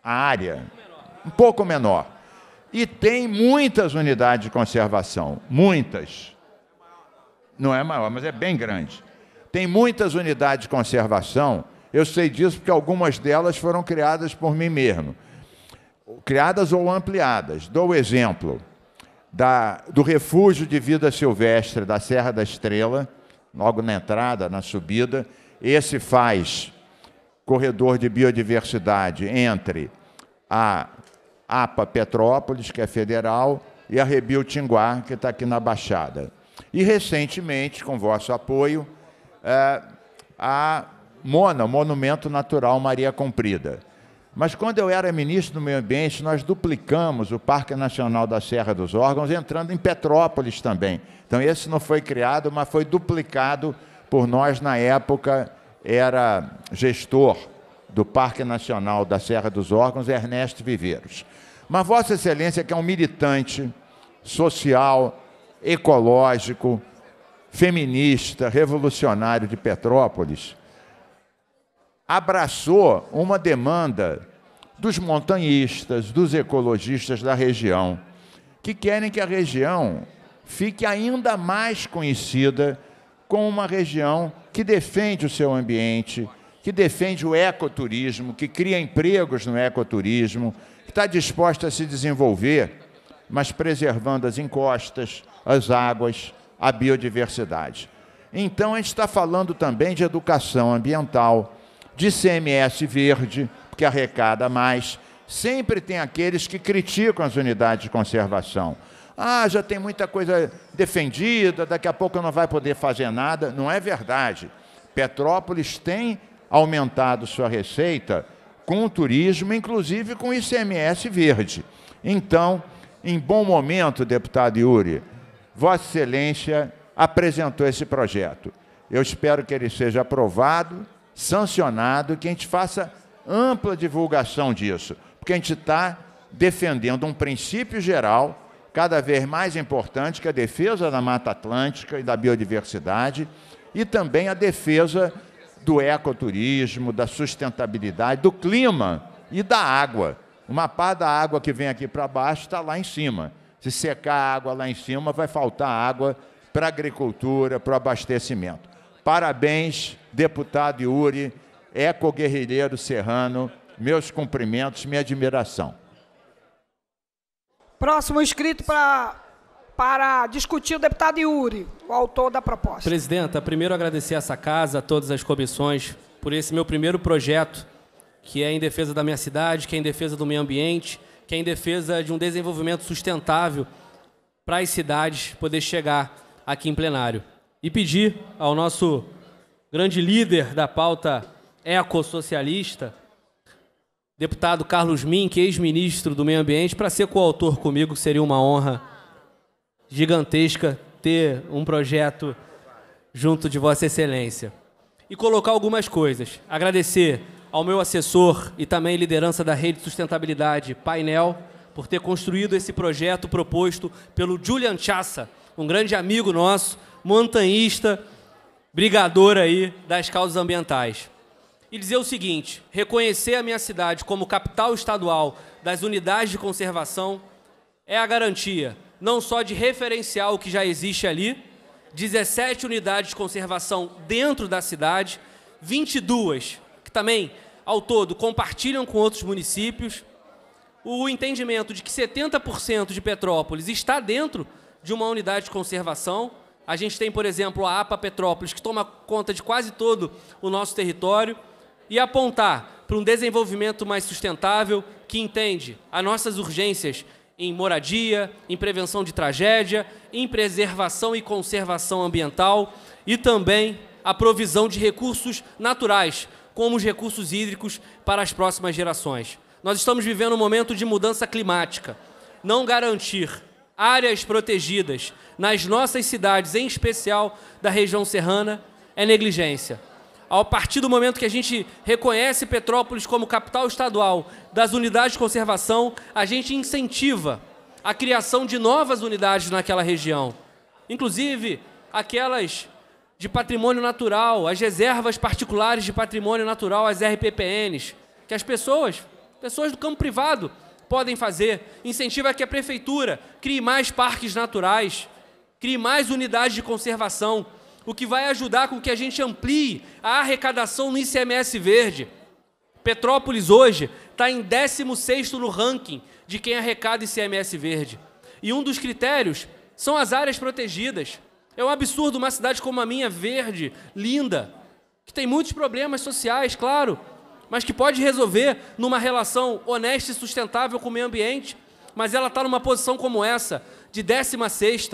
A área. Um pouco menor. E tem muitas unidades de conservação. Muitas. Não é maior, mas é bem grande. Tem muitas unidades de conservação. Eu sei disso porque algumas delas foram criadas por mim mesmo. Criadas ou ampliadas. Dou exemplo da, do refúgio de vida silvestre da Serra da Estrela, logo na entrada, na subida. Esse faz corredor de biodiversidade entre a APA Petrópolis, que é federal, e a Rebio Tinguá, que está aqui na Baixada. E recentemente, com vosso apoio, é, a Mona, Monumento Natural Maria Comprida mas quando eu era ministro do Meio Ambiente, nós duplicamos o Parque Nacional da Serra dos Órgãos, entrando em Petrópolis também. Então, esse não foi criado, mas foi duplicado por nós na época, era gestor do Parque Nacional da Serra dos Órgãos, Ernesto Viveiros. Mas Vossa Excelência, que é um militante social, ecológico, feminista, revolucionário de Petrópolis, abraçou uma demanda dos montanhistas, dos ecologistas da região, que querem que a região fique ainda mais conhecida como uma região que defende o seu ambiente, que defende o ecoturismo, que cria empregos no ecoturismo, que está disposta a se desenvolver, mas preservando as encostas, as águas, a biodiversidade. Então, a gente está falando também de educação ambiental, de CMS verde, que arrecada mais. Sempre tem aqueles que criticam as unidades de conservação. Ah, já tem muita coisa defendida, daqui a pouco não vai poder fazer nada. Não é verdade. Petrópolis tem aumentado sua receita com o turismo, inclusive com o ICMS verde. Então, em bom momento, deputado Yuri, Vossa Excelência apresentou esse projeto. Eu espero que ele seja aprovado sancionado, que a gente faça ampla divulgação disso, porque a gente está defendendo um princípio geral cada vez mais importante, que é a defesa da Mata Atlântica e da biodiversidade, e também a defesa do ecoturismo, da sustentabilidade, do clima e da água. Uma parte da água que vem aqui para baixo está lá em cima. Se secar a água lá em cima, vai faltar água para a agricultura, para o abastecimento. Parabéns deputado Yuri, eco-guerrilheiro serrano, meus cumprimentos, minha admiração. Próximo inscrito para para discutir o deputado Yuri, o autor da proposta. Presidenta, primeiro agradecer a essa casa, a todas as comissões, por esse meu primeiro projeto, que é em defesa da minha cidade, que é em defesa do meio ambiente, que é em defesa de um desenvolvimento sustentável para as cidades poder chegar aqui em plenário. E pedir ao nosso grande líder da pauta ecossocialista, deputado Carlos Mink, é ex-ministro do Meio Ambiente, para ser coautor comigo, seria uma honra gigantesca ter um projeto junto de Vossa Excelência. E colocar algumas coisas. Agradecer ao meu assessor e também liderança da Rede Sustentabilidade Painel por ter construído esse projeto proposto pelo Julian Chassa, um grande amigo nosso, montanhista, brigador aí das causas ambientais. E dizer o seguinte: reconhecer a minha cidade como capital estadual das unidades de conservação é a garantia não só de referenciar o que já existe ali, 17 unidades de conservação dentro da cidade, 22 que também ao todo compartilham com outros municípios, o entendimento de que 70% de Petrópolis está dentro de uma unidade de conservação a gente tem, por exemplo, a APA Petrópolis, que toma conta de quase todo o nosso território, e apontar para um desenvolvimento mais sustentável que entende as nossas urgências em moradia, em prevenção de tragédia, em preservação e conservação ambiental e também a provisão de recursos naturais, como os recursos hídricos para as próximas gerações. Nós estamos vivendo um momento de mudança climática. Não garantir áreas protegidas, nas nossas cidades, em especial da região serrana, é negligência. A partir do momento que a gente reconhece Petrópolis como capital estadual das unidades de conservação, a gente incentiva a criação de novas unidades naquela região, inclusive aquelas de patrimônio natural, as reservas particulares de patrimônio natural, as RPPNs, que as pessoas, pessoas do campo privado, podem fazer. Incentiva que a prefeitura crie mais parques naturais, crie mais unidades de conservação, o que vai ajudar com que a gente amplie a arrecadação no ICMS verde. Petrópolis hoje está em 16º no ranking de quem arrecada ICMS verde. E um dos critérios são as áreas protegidas. É um absurdo uma cidade como a minha, verde, linda, que tem muitos problemas sociais, claro, mas que pode resolver numa relação honesta e sustentável com o meio ambiente, mas ela está numa posição como essa, de 16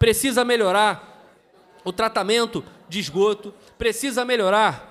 precisa melhorar o tratamento de esgoto, precisa melhorar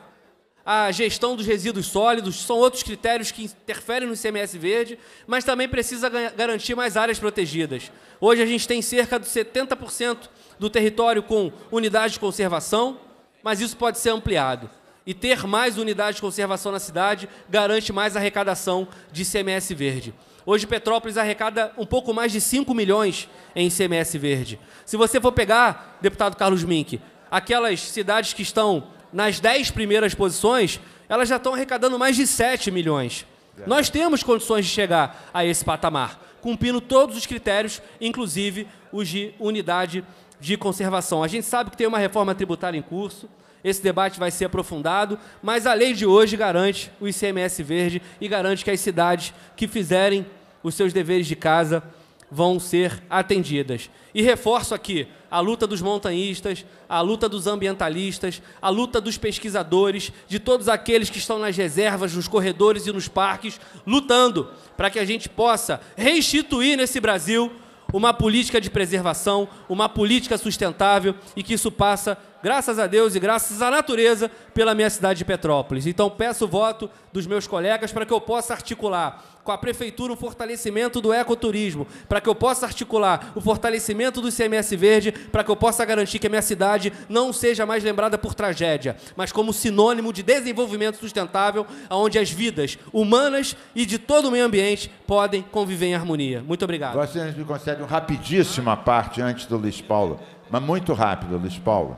a gestão dos resíduos sólidos, são outros critérios que interferem no ICMS verde, mas também precisa garantir mais áreas protegidas. Hoje a gente tem cerca de 70% do território com unidade de conservação, mas isso pode ser ampliado e ter mais unidades de conservação na cidade garante mais arrecadação de ICMS verde. Hoje Petrópolis arrecada um pouco mais de 5 milhões em ICMS verde. Se você for pegar, deputado Carlos Mink, aquelas cidades que estão nas 10 primeiras posições, elas já estão arrecadando mais de 7 milhões. É. Nós temos condições de chegar a esse patamar, cumprindo todos os critérios, inclusive os de unidade de conservação. A gente sabe que tem uma reforma tributária em curso, esse debate vai ser aprofundado, mas a lei de hoje garante o ICMS verde e garante que as cidades que fizerem os seus deveres de casa vão ser atendidas. E reforço aqui a luta dos montanhistas, a luta dos ambientalistas, a luta dos pesquisadores, de todos aqueles que estão nas reservas, nos corredores e nos parques, lutando para que a gente possa restituir nesse Brasil uma política de preservação, uma política sustentável e que isso passa graças a Deus e graças à natureza, pela minha cidade de Petrópolis. Então peço o voto dos meus colegas para que eu possa articular com a prefeitura o fortalecimento do ecoturismo, para que eu possa articular o fortalecimento do CMS Verde, para que eu possa garantir que a minha cidade não seja mais lembrada por tragédia, mas como sinônimo de desenvolvimento sustentável, onde as vidas humanas e de todo o meio ambiente podem conviver em harmonia. Muito obrigado. Vocês me concedem uma rapidíssima parte antes do Luiz Paulo, mas muito rápido, Luiz Paulo.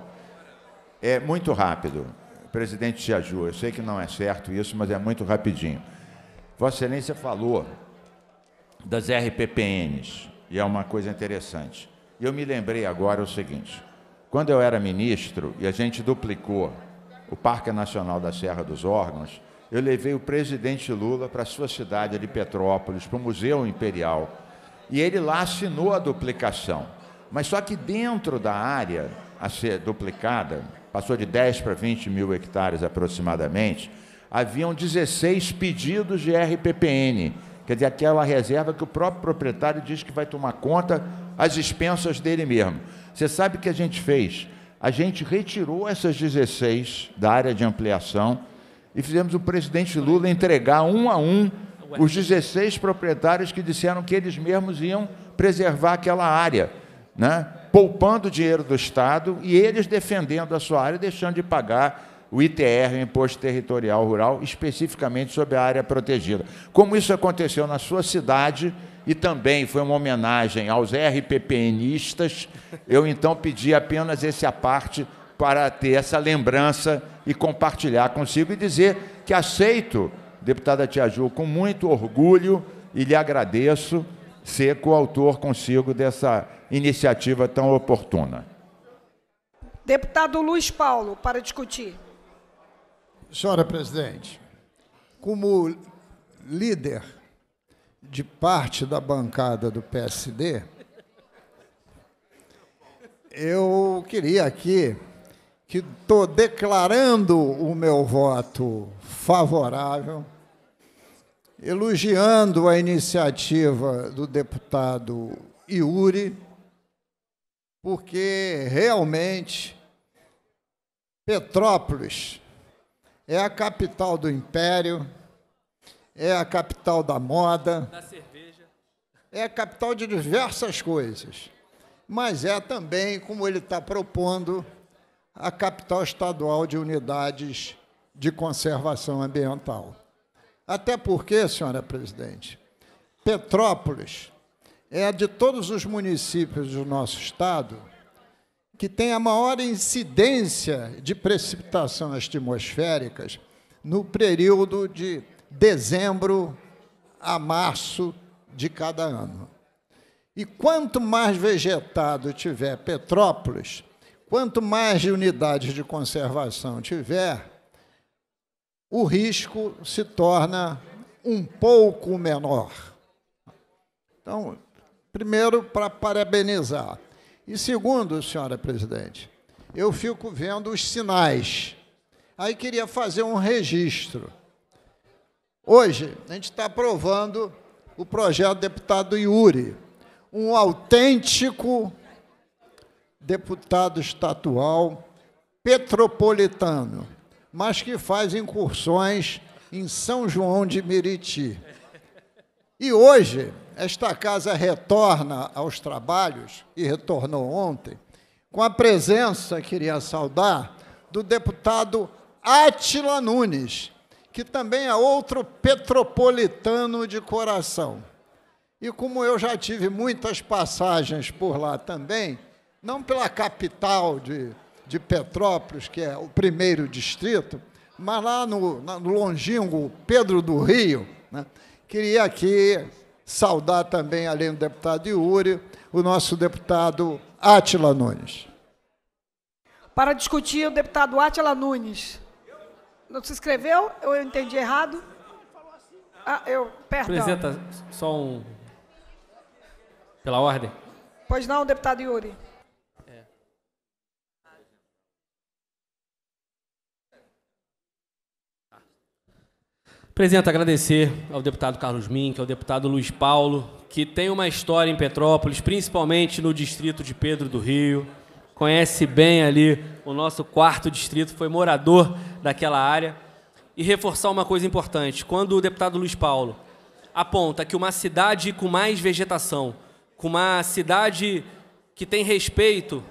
É muito rápido. Presidente Jaju, eu sei que não é certo isso, mas é muito rapidinho. Vossa Excelência falou das RPPNs, e é uma coisa interessante. Eu me lembrei agora o seguinte: quando eu era ministro e a gente duplicou o Parque Nacional da Serra dos Órgãos, eu levei o presidente Lula para a sua cidade de Petrópolis, para o Museu Imperial, e ele lá assinou a duplicação. Mas só que dentro da área a ser duplicada, passou de 10 para 20 mil hectares aproximadamente, haviam 16 pedidos de RPPN, quer dizer, aquela reserva que o próprio proprietário diz que vai tomar conta às expensas dele mesmo. Você sabe o que a gente fez? A gente retirou essas 16 da área de ampliação e fizemos o presidente Lula entregar um a um os 16 proprietários que disseram que eles mesmos iam preservar aquela área. Né? poupando dinheiro do Estado e eles defendendo a sua área, deixando de pagar o ITR, o Imposto Territorial Rural, especificamente sobre a área protegida. Como isso aconteceu na sua cidade e também foi uma homenagem aos RPPNistas, eu então pedi apenas esse aparte para ter essa lembrança e compartilhar consigo e dizer que aceito, deputada Tia Ju, com muito orgulho e lhe agradeço ser coautor consigo dessa iniciativa tão oportuna. Deputado Luiz Paulo, para discutir. Senhora presidente, como líder de parte da bancada do PSD, eu queria aqui que estou declarando o meu voto favorável elogiando a iniciativa do deputado Iuri, porque realmente Petrópolis é a capital do império, é a capital da moda, é a capital de diversas coisas, mas é também, como ele está propondo, a capital estadual de unidades de conservação ambiental. Até porque, senhora presidente, Petrópolis é a de todos os municípios do nosso estado que tem a maior incidência de precipitações atmosféricas no período de dezembro a março de cada ano. E quanto mais vegetado tiver Petrópolis, quanto mais unidades de conservação tiver, o risco se torna um pouco menor. Então, primeiro, para parabenizar. E segundo, senhora presidente, eu fico vendo os sinais. Aí queria fazer um registro. Hoje, a gente está aprovando o projeto do deputado Yuri, um autêntico deputado estatual petropolitano mas que faz incursões em São João de Meriti. E hoje, esta casa retorna aos trabalhos, e retornou ontem, com a presença, queria saudar, do deputado Atila Nunes, que também é outro petropolitano de coração. E como eu já tive muitas passagens por lá também, não pela capital de de Petrópolis, que é o primeiro distrito, mas lá no, no longínquo Pedro do Rio, né? queria aqui saudar também, além do deputado Iuri, o nosso deputado Átila Nunes. Para discutir, o deputado Átila Nunes. Não se inscreveu? Eu entendi errado? Ah, eu, perdão. Apresenta só um... Pela ordem. Pois não, deputado Yuri. Presidente, agradecer ao deputado Carlos Mink, ao deputado Luiz Paulo, que tem uma história em Petrópolis, principalmente no distrito de Pedro do Rio, conhece bem ali o nosso quarto distrito, foi morador daquela área. E reforçar uma coisa importante: quando o deputado Luiz Paulo aponta que uma cidade com mais vegetação, com uma cidade que tem respeito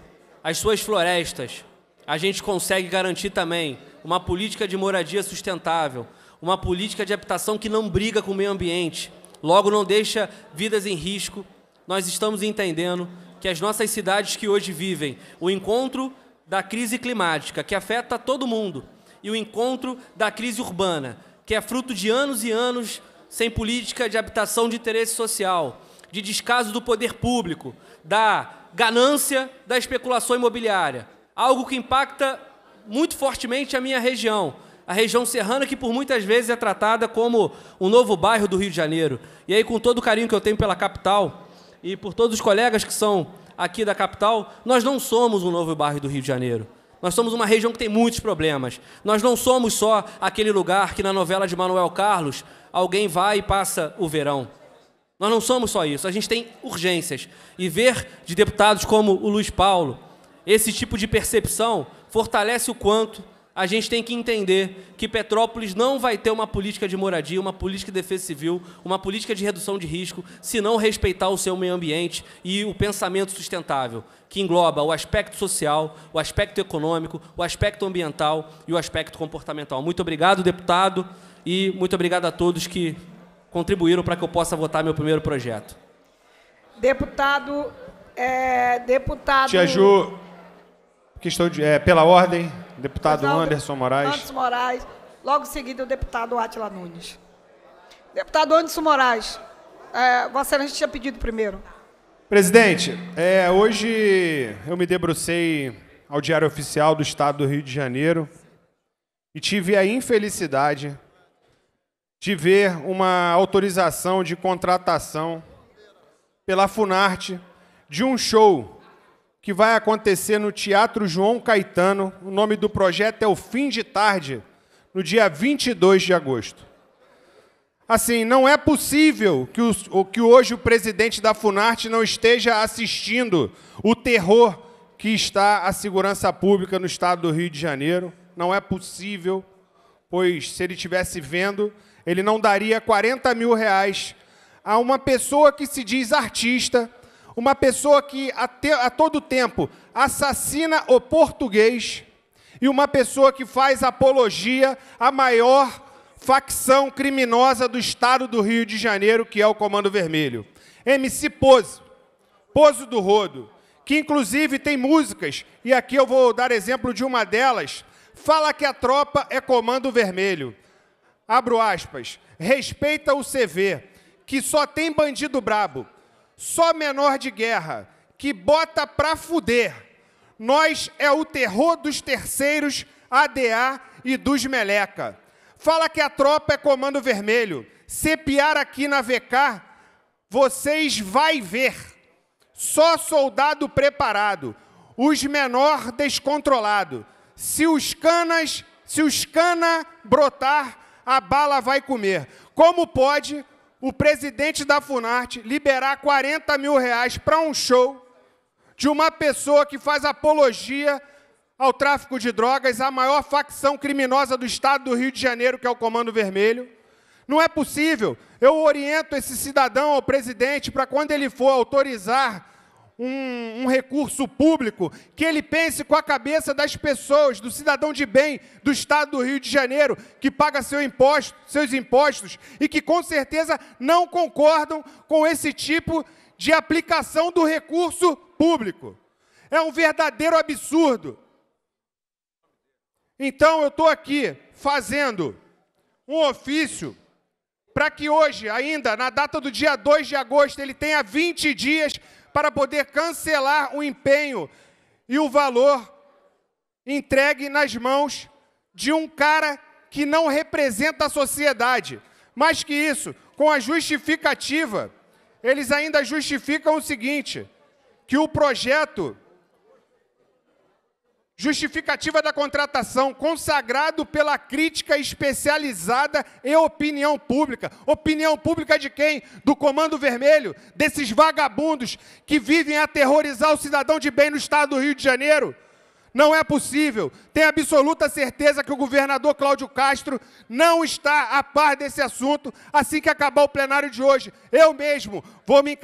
às suas florestas, a gente consegue garantir também uma política de moradia sustentável uma política de habitação que não briga com o meio ambiente, logo não deixa vidas em risco. Nós estamos entendendo que as nossas cidades que hoje vivem o encontro da crise climática, que afeta todo mundo, e o encontro da crise urbana, que é fruto de anos e anos sem política de habitação de interesse social, de descaso do poder público, da ganância da especulação imobiliária, algo que impacta muito fortemente a minha região a região serrana que por muitas vezes é tratada como o novo bairro do Rio de Janeiro. E aí, com todo o carinho que eu tenho pela capital e por todos os colegas que são aqui da capital, nós não somos o um novo bairro do Rio de Janeiro. Nós somos uma região que tem muitos problemas. Nós não somos só aquele lugar que na novela de Manuel Carlos alguém vai e passa o verão. Nós não somos só isso, a gente tem urgências. E ver de deputados como o Luiz Paulo esse tipo de percepção fortalece o quanto a gente tem que entender que Petrópolis não vai ter uma política de moradia, uma política de defesa civil, uma política de redução de risco, se não respeitar o seu meio ambiente e o pensamento sustentável, que engloba o aspecto social, o aspecto econômico, o aspecto ambiental e o aspecto comportamental. Muito obrigado, deputado, e muito obrigado a todos que contribuíram para que eu possa votar meu primeiro projeto. Deputado. É, deputado. Tia Ju, questão de, é, pela ordem. Deputado Anderson Moraes. Anderson Moraes. Logo seguido o deputado Atila Nunes. Deputado Anderson Moraes, é, Vossa Excelência tinha pedido primeiro. Presidente, é, hoje eu me debrucei ao Diário Oficial do Estado do Rio de Janeiro e tive a infelicidade de ver uma autorização de contratação pela Funarte de um show que vai acontecer no Teatro João Caetano. O nome do projeto é O Fim de Tarde, no dia 22 de agosto. Assim, não é possível que, o, que hoje o presidente da Funarte não esteja assistindo o terror que está a segurança pública no estado do Rio de Janeiro. Não é possível, pois se ele estivesse vendo, ele não daria 40 mil reais a uma pessoa que se diz artista, uma pessoa que a, te, a todo tempo assassina o português e uma pessoa que faz apologia à maior facção criminosa do estado do Rio de Janeiro, que é o Comando Vermelho. MC Pose, Pozo do Rodo, que inclusive tem músicas, e aqui eu vou dar exemplo de uma delas, fala que a tropa é Comando Vermelho. Abro aspas. Respeita o CV, que só tem bandido brabo só menor de guerra, que bota pra fuder. Nós é o terror dos terceiros, ADA e dos meleca. Fala que a tropa é comando vermelho. Cepiar aqui na VK, vocês vai ver. Só soldado preparado, os menor descontrolado. Se os canas, se os cana brotar, a bala vai comer. Como pode o presidente da Funarte liberar 40 mil reais para um show de uma pessoa que faz apologia ao tráfico de drogas, a maior facção criminosa do estado do Rio de Janeiro, que é o Comando Vermelho. Não é possível. Eu oriento esse cidadão ao presidente para, quando ele for autorizar um, um recurso público, que ele pense com a cabeça das pessoas, do cidadão de bem do estado do Rio de Janeiro, que paga seu imposto, seus impostos e que com certeza não concordam com esse tipo de aplicação do recurso público. É um verdadeiro absurdo. Então eu estou aqui fazendo um ofício para que hoje, ainda na data do dia 2 de agosto, ele tenha 20 dias para poder cancelar o empenho e o valor entregue nas mãos de um cara que não representa a sociedade. Mais que isso, com a justificativa, eles ainda justificam o seguinte: que o projeto Justificativa da contratação, consagrado pela crítica especializada e opinião pública. Opinião pública de quem? Do Comando Vermelho, desses vagabundos que vivem aterrorizar o cidadão de bem no estado do Rio de Janeiro. Não é possível. Tenho absoluta certeza que o governador Cláudio Castro não está a par desse assunto assim que acabar o plenário de hoje. Eu mesmo vou me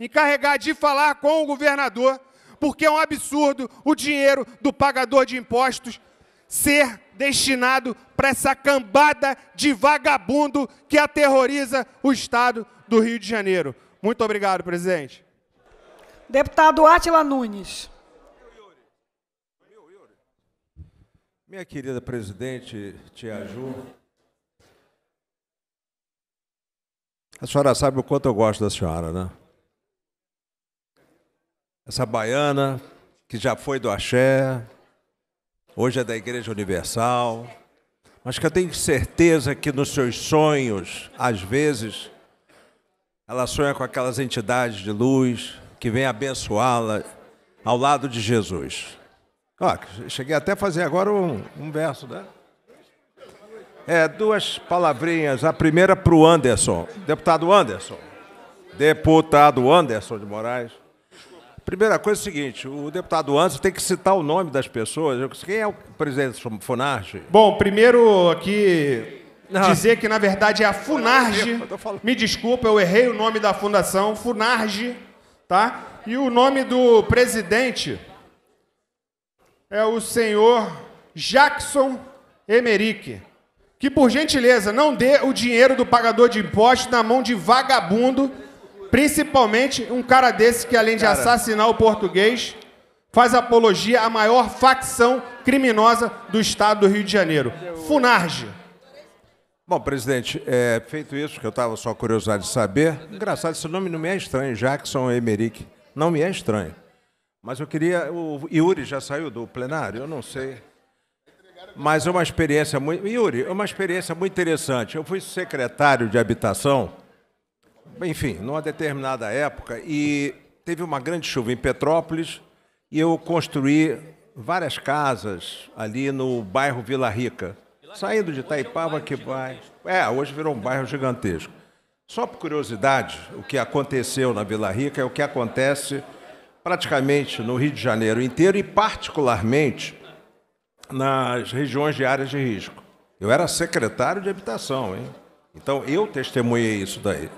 encarregar de falar com o governador porque é um absurdo o dinheiro do pagador de impostos ser destinado para essa cambada de vagabundo que aterroriza o Estado do Rio de Janeiro. Muito obrigado, presidente. Deputado Átila Nunes. Minha querida presidente Tia Ju, a senhora sabe o quanto eu gosto da senhora, né? essa baiana que já foi do axé, hoje é da Igreja Universal, mas que eu tenho certeza que nos seus sonhos, às vezes, ela sonha com aquelas entidades de luz que vem abençoá-la ao lado de Jesus. Ó, cheguei até a fazer agora um, um verso, né? É, duas palavrinhas. A primeira para o Anderson. Deputado Anderson. Deputado Anderson de Moraes. Primeira coisa é o seguinte, o deputado Anderson tem que citar o nome das pessoas. Quem é o presidente Funarge? Bom, primeiro aqui não. Ah. dizer que, na verdade, é a Funarge. Me desculpa, eu errei o nome da fundação, Funarge, tá? E o nome do presidente é o senhor Jackson Emerick. Que, por gentileza, não dê o dinheiro do pagador de impostos na mão de vagabundo Principalmente um cara desse que, além de cara. assassinar o português, faz apologia à maior facção criminosa do estado do Rio de Janeiro, Funarge. Bom, presidente, é, feito isso, que eu estava só curiosidade de saber, engraçado, esse nome não me é estranho, Jackson Emerick, não me é estranho. Mas eu queria. O Yuri já saiu do plenário? Eu não sei. Mas é uma experiência muito. Yuri, é uma experiência muito interessante. Eu fui secretário de habitação enfim, numa determinada época, e teve uma grande chuva em Petrópolis, e eu construí várias casas ali no bairro Vila Rica, saindo de Itaipava que vai. É, hoje virou um bairro gigantesco. Só por curiosidade, o que aconteceu na Vila Rica é o que acontece praticamente no Rio de Janeiro inteiro e particularmente nas regiões de áreas de risco. Eu era secretário de habitação, hein? Então eu testemunhei isso daí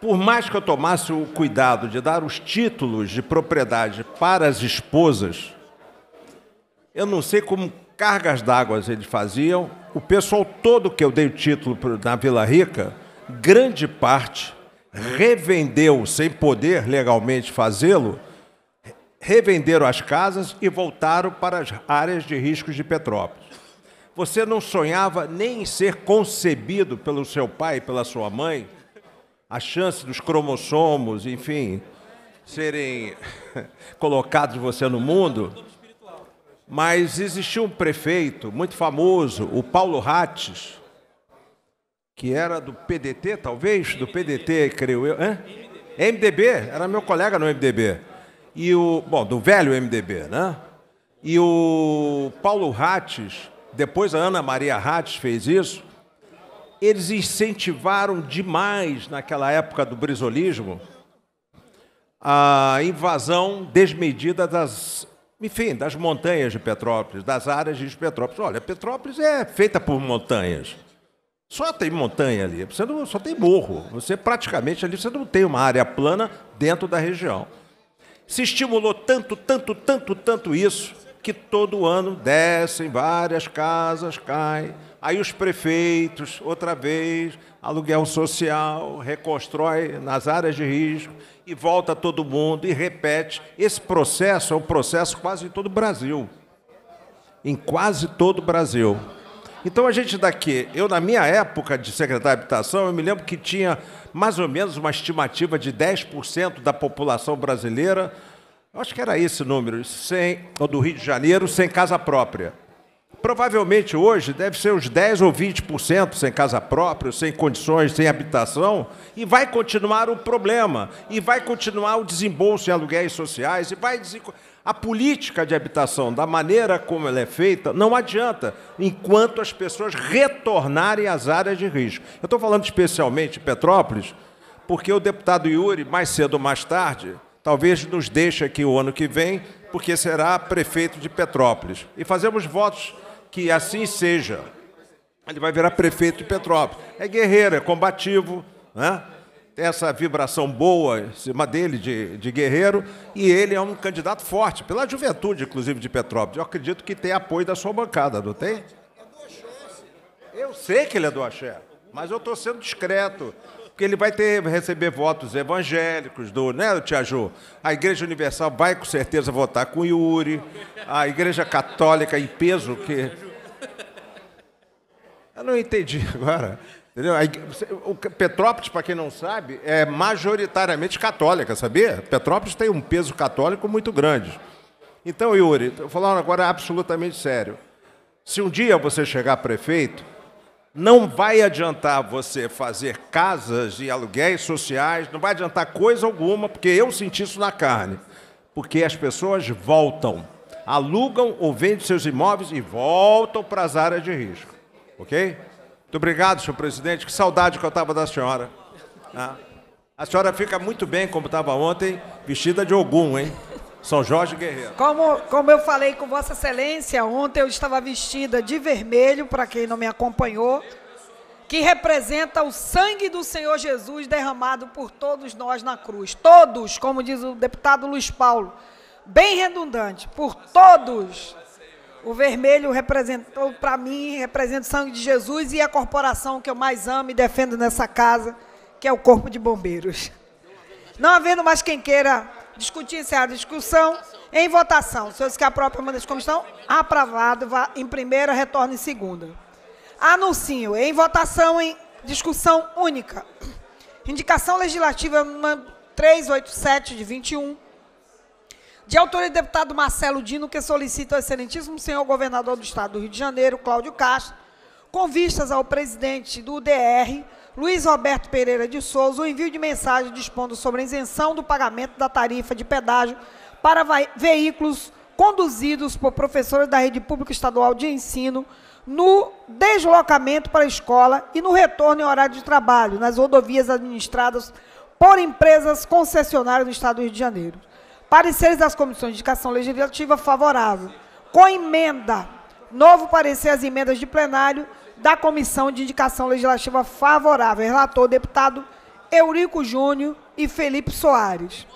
por mais que eu tomasse o cuidado de dar os títulos de propriedade para as esposas, eu não sei como cargas d'água eles faziam. O pessoal todo que eu dei o título na Vila Rica, grande parte revendeu sem poder legalmente fazê-lo, revenderam as casas e voltaram para as áreas de riscos de Petrópolis. Você não sonhava nem em ser concebido pelo seu pai, pela sua mãe, a chance dos cromossomos, enfim, serem colocados você no mundo. Mas existiu um prefeito muito famoso, o Paulo Rates, que era do PDT, talvez, do PDT, creio eu, Hã? MDB, era meu colega no MDB. E o, bom, do velho MDB, né? E o Paulo Rates, depois a Ana Maria Rates fez isso, eles incentivaram demais, naquela época do brisolismo, a invasão desmedida das, enfim, das montanhas de Petrópolis, das áreas de Petrópolis. Olha, Petrópolis é feita por montanhas. Só tem montanha ali, você não, só tem morro. Você praticamente ali você não tem uma área plana dentro da região. Se estimulou tanto, tanto, tanto, tanto isso que todo ano descem várias casas, caem. Aí os prefeitos, outra vez, aluguel social, reconstrói nas áreas de risco e volta todo mundo e repete. Esse processo é um processo quase em todo o Brasil. Em quase todo o Brasil. Então a gente daqui, tá eu na minha época de secretário de habitação, eu me lembro que tinha mais ou menos uma estimativa de 10% da população brasileira, acho que era esse número, sem, do Rio de Janeiro, sem casa própria. Provavelmente hoje deve ser uns 10 ou 20% sem casa própria, sem condições, sem habitação, e vai continuar o problema, e vai continuar o desembolso em aluguéis sociais, e vai a política de habitação, da maneira como ela é feita, não adianta enquanto as pessoas retornarem às áreas de risco. Eu estou falando especialmente de Petrópolis, porque o deputado Yuri, mais cedo ou mais tarde, talvez nos deixe aqui o ano que vem, porque será prefeito de Petrópolis. E fazemos votos que assim seja. Ele vai virar prefeito de Petrópolis. É guerreiro, é combativo, né? Tem essa vibração boa em cima dele, de, de guerreiro, e ele é um candidato forte, pela juventude, inclusive, de Petrópolis. Eu acredito que tem apoio da sua bancada, não tem? Eu sei que ele é do axé, mas eu estou sendo discreto porque ele vai ter, receber votos evangélicos, do, né, Tia Ju? A Igreja Universal vai com certeza votar com Yuri, a Igreja Católica em peso, que eu não entendi agora. Entendeu? O Petrópolis, para quem não sabe, é majoritariamente católica, sabia? Petrópolis tem um peso católico muito grande. Então, Yuri, estou falando agora absolutamente sério. Se um dia você chegar prefeito, não vai adiantar você fazer casas de aluguéis sociais, não vai adiantar coisa alguma, porque eu senti isso na carne. Porque as pessoas voltam, alugam ou vendem seus imóveis e voltam para as áreas de risco. Ok? Muito obrigado, senhor presidente. Que saudade que eu estava da senhora. Ah. A senhora fica muito bem, como estava ontem, vestida de Ogum, hein? São Jorge Guerreiro. Como, como eu falei com Vossa Excelência, ontem eu estava vestida de vermelho, para quem não me acompanhou, que representa o sangue do Senhor Jesus derramado por todos nós na cruz. Todos, como diz o deputado Luiz Paulo, bem redundante, por todos o vermelho representou, para mim, representa o sangue de Jesus e a corporação que eu mais amo e defendo nessa casa, que é o Corpo de Bombeiros. Não havendo mais quem queira discutir, encerrar a discussão. Em votação, senhores que própria permaneçam como estão, aprovado vá em primeira, retorna em segunda. Anuncio, em votação, em discussão única. Indicação legislativa 387 de 21 de autoria do deputado Marcelo Dino, que solicita ao excelentíssimo senhor governador do estado do Rio de Janeiro, Cláudio Castro, com vistas ao presidente do DR, Luiz Roberto Pereira de Souza, o envio de mensagem dispondo sobre a isenção do pagamento da tarifa de pedágio para veículos conduzidos por professores da rede pública estadual de ensino no deslocamento para a escola e no retorno em horário de trabalho nas rodovias administradas por empresas concessionárias do Estado do Rio de Janeiro. Pareceres das comissões de indicação legislativa favorável. Com emenda. Novo parecer às emendas de plenário da comissão de indicação legislativa favorável. Relator, deputado Eurico Júnior e Felipe Soares.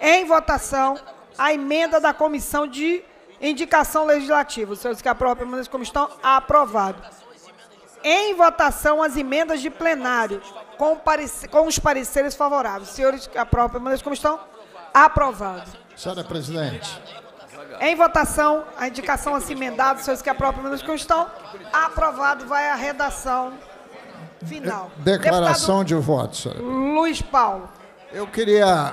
Em votação, a emenda da comissão de indicação legislativa. Os senhores que aprovam permaneçam como estão. Aprovado. Em votação, as emendas de plenário com, com os pareceres favoráveis. Os senhores que aprovam permaneçam como estão. Aprovado. Senhora presidente. Em votação, a indicação assim emendada, senhores que aprovam menos que estão, aprovado, vai a redação final. Declaração Deputado de voto, senhora. Luiz Paulo. Eu queria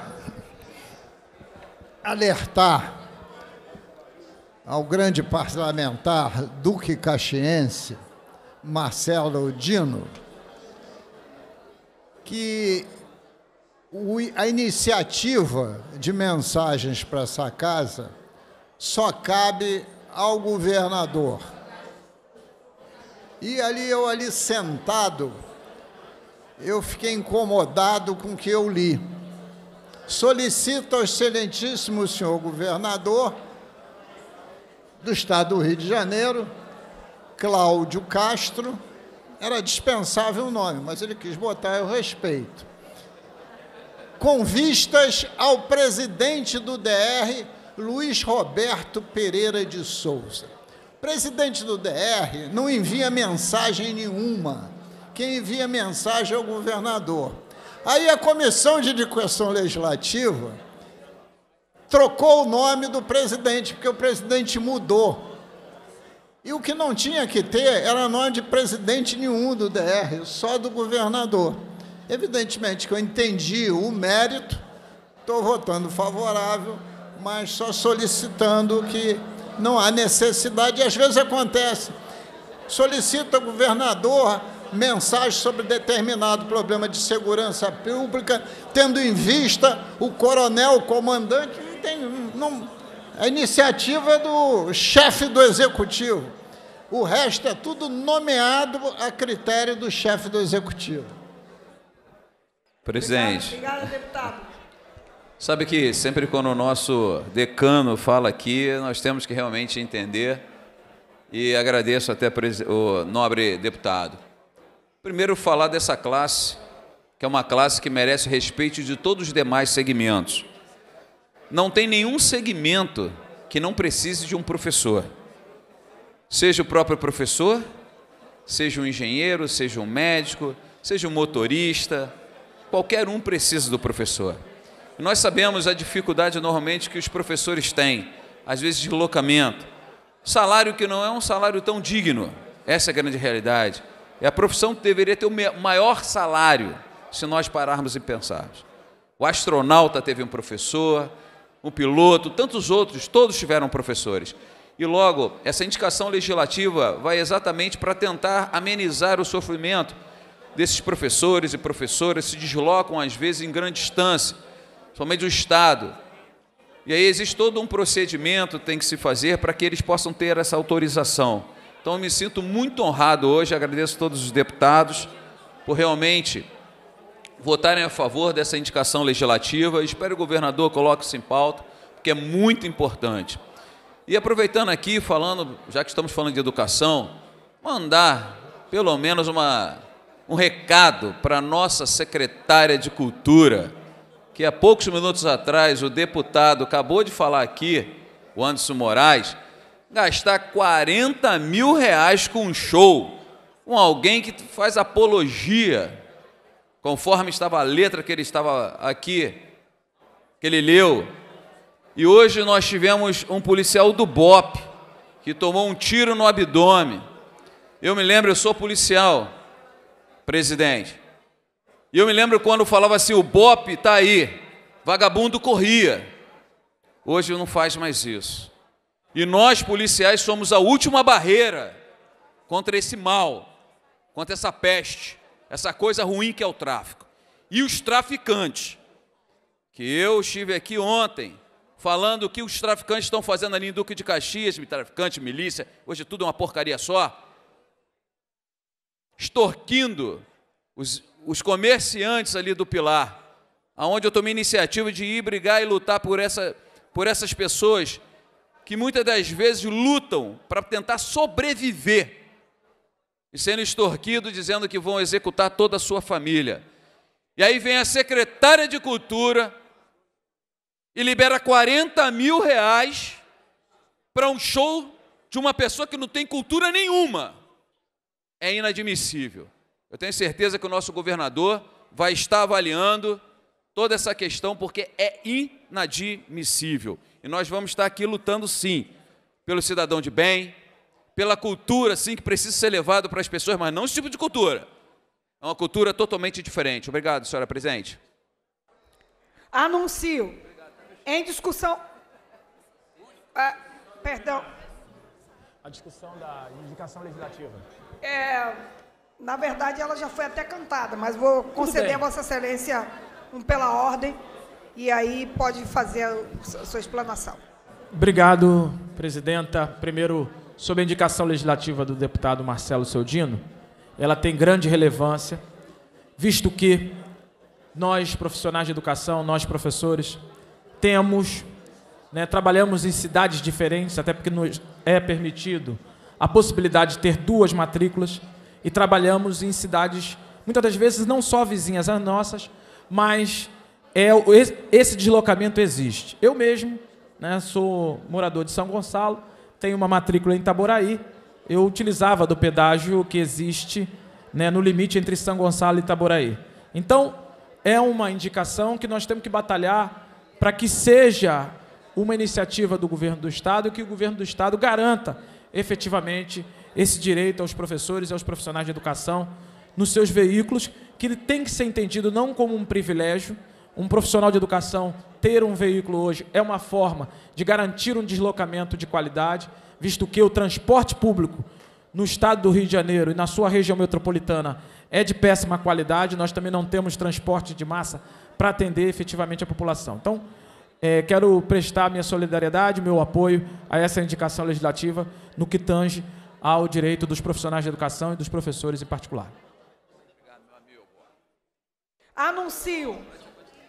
alertar ao grande parlamentar Duque Caxiense, Marcelo Dino, que o, a iniciativa de mensagens para essa casa só cabe ao governador. E ali eu ali sentado, eu fiquei incomodado com o que eu li. Solicito ao excelentíssimo senhor governador do estado do Rio de Janeiro, Cláudio Castro, era dispensável o nome, mas ele quis botar eu respeito com vistas ao presidente do DR, Luiz Roberto Pereira de Souza. presidente do DR não envia mensagem nenhuma. Quem envia mensagem é o governador. Aí a Comissão de discussão Legislativa trocou o nome do presidente, porque o presidente mudou. E o que não tinha que ter era nome de presidente nenhum do DR, só do governador. Evidentemente que eu entendi o mérito, estou votando favorável, mas só solicitando que não há necessidade, e às vezes acontece. Solicita o governador mensagem sobre determinado problema de segurança pública, tendo em vista o coronel, o comandante, tem, não, a iniciativa é do chefe do executivo. O resto é tudo nomeado a critério do chefe do executivo. Presidente. Obrigado, obrigado deputado. Sabe que sempre quando o nosso decano fala aqui, nós temos que realmente entender e agradeço até o nobre deputado. Primeiro, falar dessa classe, que é uma classe que merece respeito de todos os demais segmentos. Não tem nenhum segmento que não precise de um professor. Seja o próprio professor, seja um engenheiro, seja um médico, seja um motorista, Qualquer um precisa do professor. Nós sabemos a dificuldade normalmente que os professores têm, às vezes de locamento, salário que não é um salário tão digno. Essa é a grande realidade. É a profissão que deveria ter o maior salário, se nós pararmos e pensarmos. O astronauta teve um professor, um piloto, tantos outros, todos tiveram professores. E logo, essa indicação legislativa vai exatamente para tentar amenizar o sofrimento desses professores e professoras se deslocam, às vezes, em grande distância, somente do Estado. E aí existe todo um procedimento que tem que se fazer para que eles possam ter essa autorização. Então, eu me sinto muito honrado hoje, agradeço a todos os deputados por realmente votarem a favor dessa indicação legislativa. Espero que o governador coloque isso em pauta, porque é muito importante. E aproveitando aqui, falando, já que estamos falando de educação, mandar pelo menos uma um recado para a nossa secretária de Cultura, que há poucos minutos atrás o deputado acabou de falar aqui, o Anderson Moraes, gastar 40 mil reais com um show, com alguém que faz apologia, conforme estava a letra que ele estava aqui, que ele leu. E hoje nós tivemos um policial do BOP, que tomou um tiro no abdômen. Eu me lembro, eu sou policial, presidente. E eu me lembro quando falava assim: o bope está aí, vagabundo corria. Hoje não faz mais isso. E nós, policiais, somos a última barreira contra esse mal, contra essa peste, essa coisa ruim que é o tráfico. E os traficantes, que eu estive aqui ontem falando o que os traficantes estão fazendo ali em Duque de Caxias, traficante, milícia, hoje tudo é uma porcaria só extorquindo os, os comerciantes ali do Pilar, aonde eu tomei iniciativa de ir brigar e lutar por, essa, por essas pessoas que muitas das vezes lutam para tentar sobreviver e sendo extorquido dizendo que vão executar toda a sua família. E aí vem a secretária de Cultura e libera 40 mil reais para um show de uma pessoa que não tem cultura nenhuma é inadmissível. Eu tenho certeza que o nosso governador vai estar avaliando toda essa questão, porque é inadmissível. E nós vamos estar aqui lutando, sim, pelo cidadão de bem, pela cultura, sim, que precisa ser levado para as pessoas, mas não esse tipo de cultura. É uma cultura totalmente diferente. Obrigado, senhora presidente. Anuncio. Em discussão. Ah, perdão. A discussão da indicação legislativa. É, na verdade, ela já foi até cantada, mas vou conceder a Vossa Excelência um pela ordem e aí pode fazer a sua explanação. Obrigado, presidenta. Primeiro, sob a indicação legislativa do deputado Marcelo Seudino, ela tem grande relevância, visto que nós, profissionais de educação, nós, professores, temos, né, trabalhamos em cidades diferentes, até porque nos é permitido a possibilidade de ter duas matrículas e trabalhamos em cidades, muitas das vezes, não só vizinhas às nossas, mas é, esse deslocamento existe. Eu mesmo né, sou morador de São Gonçalo, tenho uma matrícula em Itaboraí, eu utilizava do pedágio que existe né, no limite entre São Gonçalo e Itaboraí. Então, é uma indicação que nós temos que batalhar para que seja uma iniciativa do governo do Estado e que o governo do Estado garanta efetivamente esse direito aos professores e aos profissionais de educação nos seus veículos, que ele tem que ser entendido não como um privilégio. Um profissional de educação ter um veículo hoje é uma forma de garantir um deslocamento de qualidade, visto que o transporte público no estado do Rio de Janeiro e na sua região metropolitana é de péssima qualidade, nós também não temos transporte de massa para atender efetivamente a população. Então, é, quero prestar minha solidariedade, meu apoio a essa indicação legislativa no que tange ao direito dos profissionais de educação e dos professores em particular. Anuncio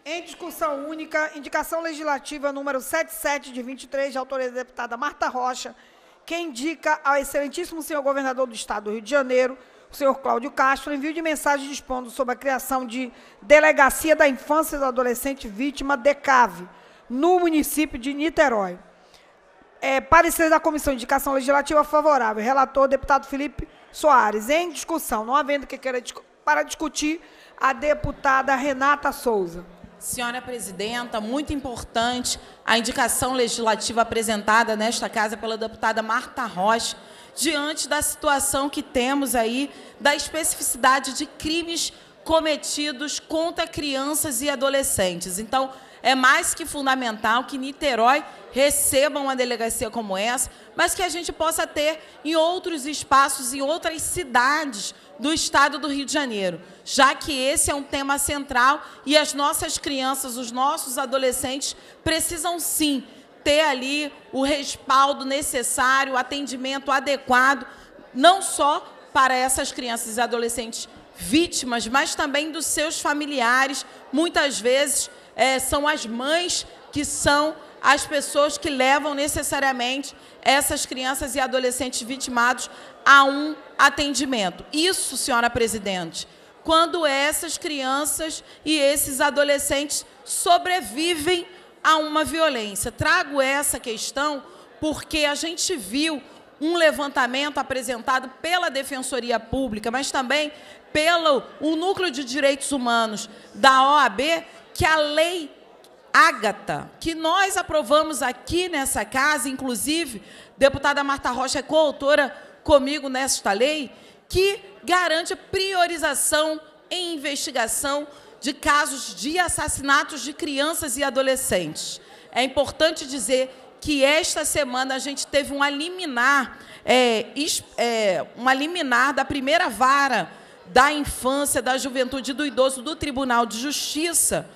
em discussão única, indicação legislativa número 77 de 23, de autoria da deputada Marta Rocha, que indica ao excelentíssimo senhor governador do Estado do Rio de Janeiro, o senhor Cláudio Castro, envio de mensagem dispondo sobre a criação de Delegacia da Infância e do Adolescente Vítima, DECAV, no município de Niterói. É, parecer da Comissão de Indicação Legislativa favorável. Relator, deputado Felipe Soares. Em discussão, não havendo que queira para discutir, a deputada Renata Souza. Senhora presidenta, muito importante a indicação legislativa apresentada nesta casa pela deputada Marta Rocha, diante da situação que temos aí, da especificidade de crimes cometidos contra crianças e adolescentes. Então, é mais que fundamental que Niterói recebam uma delegacia como essa, mas que a gente possa ter em outros espaços, em outras cidades do estado do Rio de Janeiro, já que esse é um tema central e as nossas crianças, os nossos adolescentes precisam sim ter ali o respaldo necessário, o atendimento adequado, não só para essas crianças e adolescentes vítimas, mas também dos seus familiares. Muitas vezes é, são as mães que são as pessoas que levam necessariamente essas crianças e adolescentes vitimados a um atendimento. Isso, senhora presidente, quando essas crianças e esses adolescentes sobrevivem a uma violência. Trago essa questão porque a gente viu um levantamento apresentado pela Defensoria Pública, mas também pelo o Núcleo de Direitos Humanos da OAB, que a lei Ágata, que nós aprovamos aqui nessa casa, inclusive, deputada Marta Rocha é coautora comigo nesta lei, que garante priorização em investigação de casos de assassinatos de crianças e adolescentes. É importante dizer que esta semana a gente teve um liminar, é, é, uma liminar da primeira vara da infância, da juventude e do idoso do Tribunal de Justiça,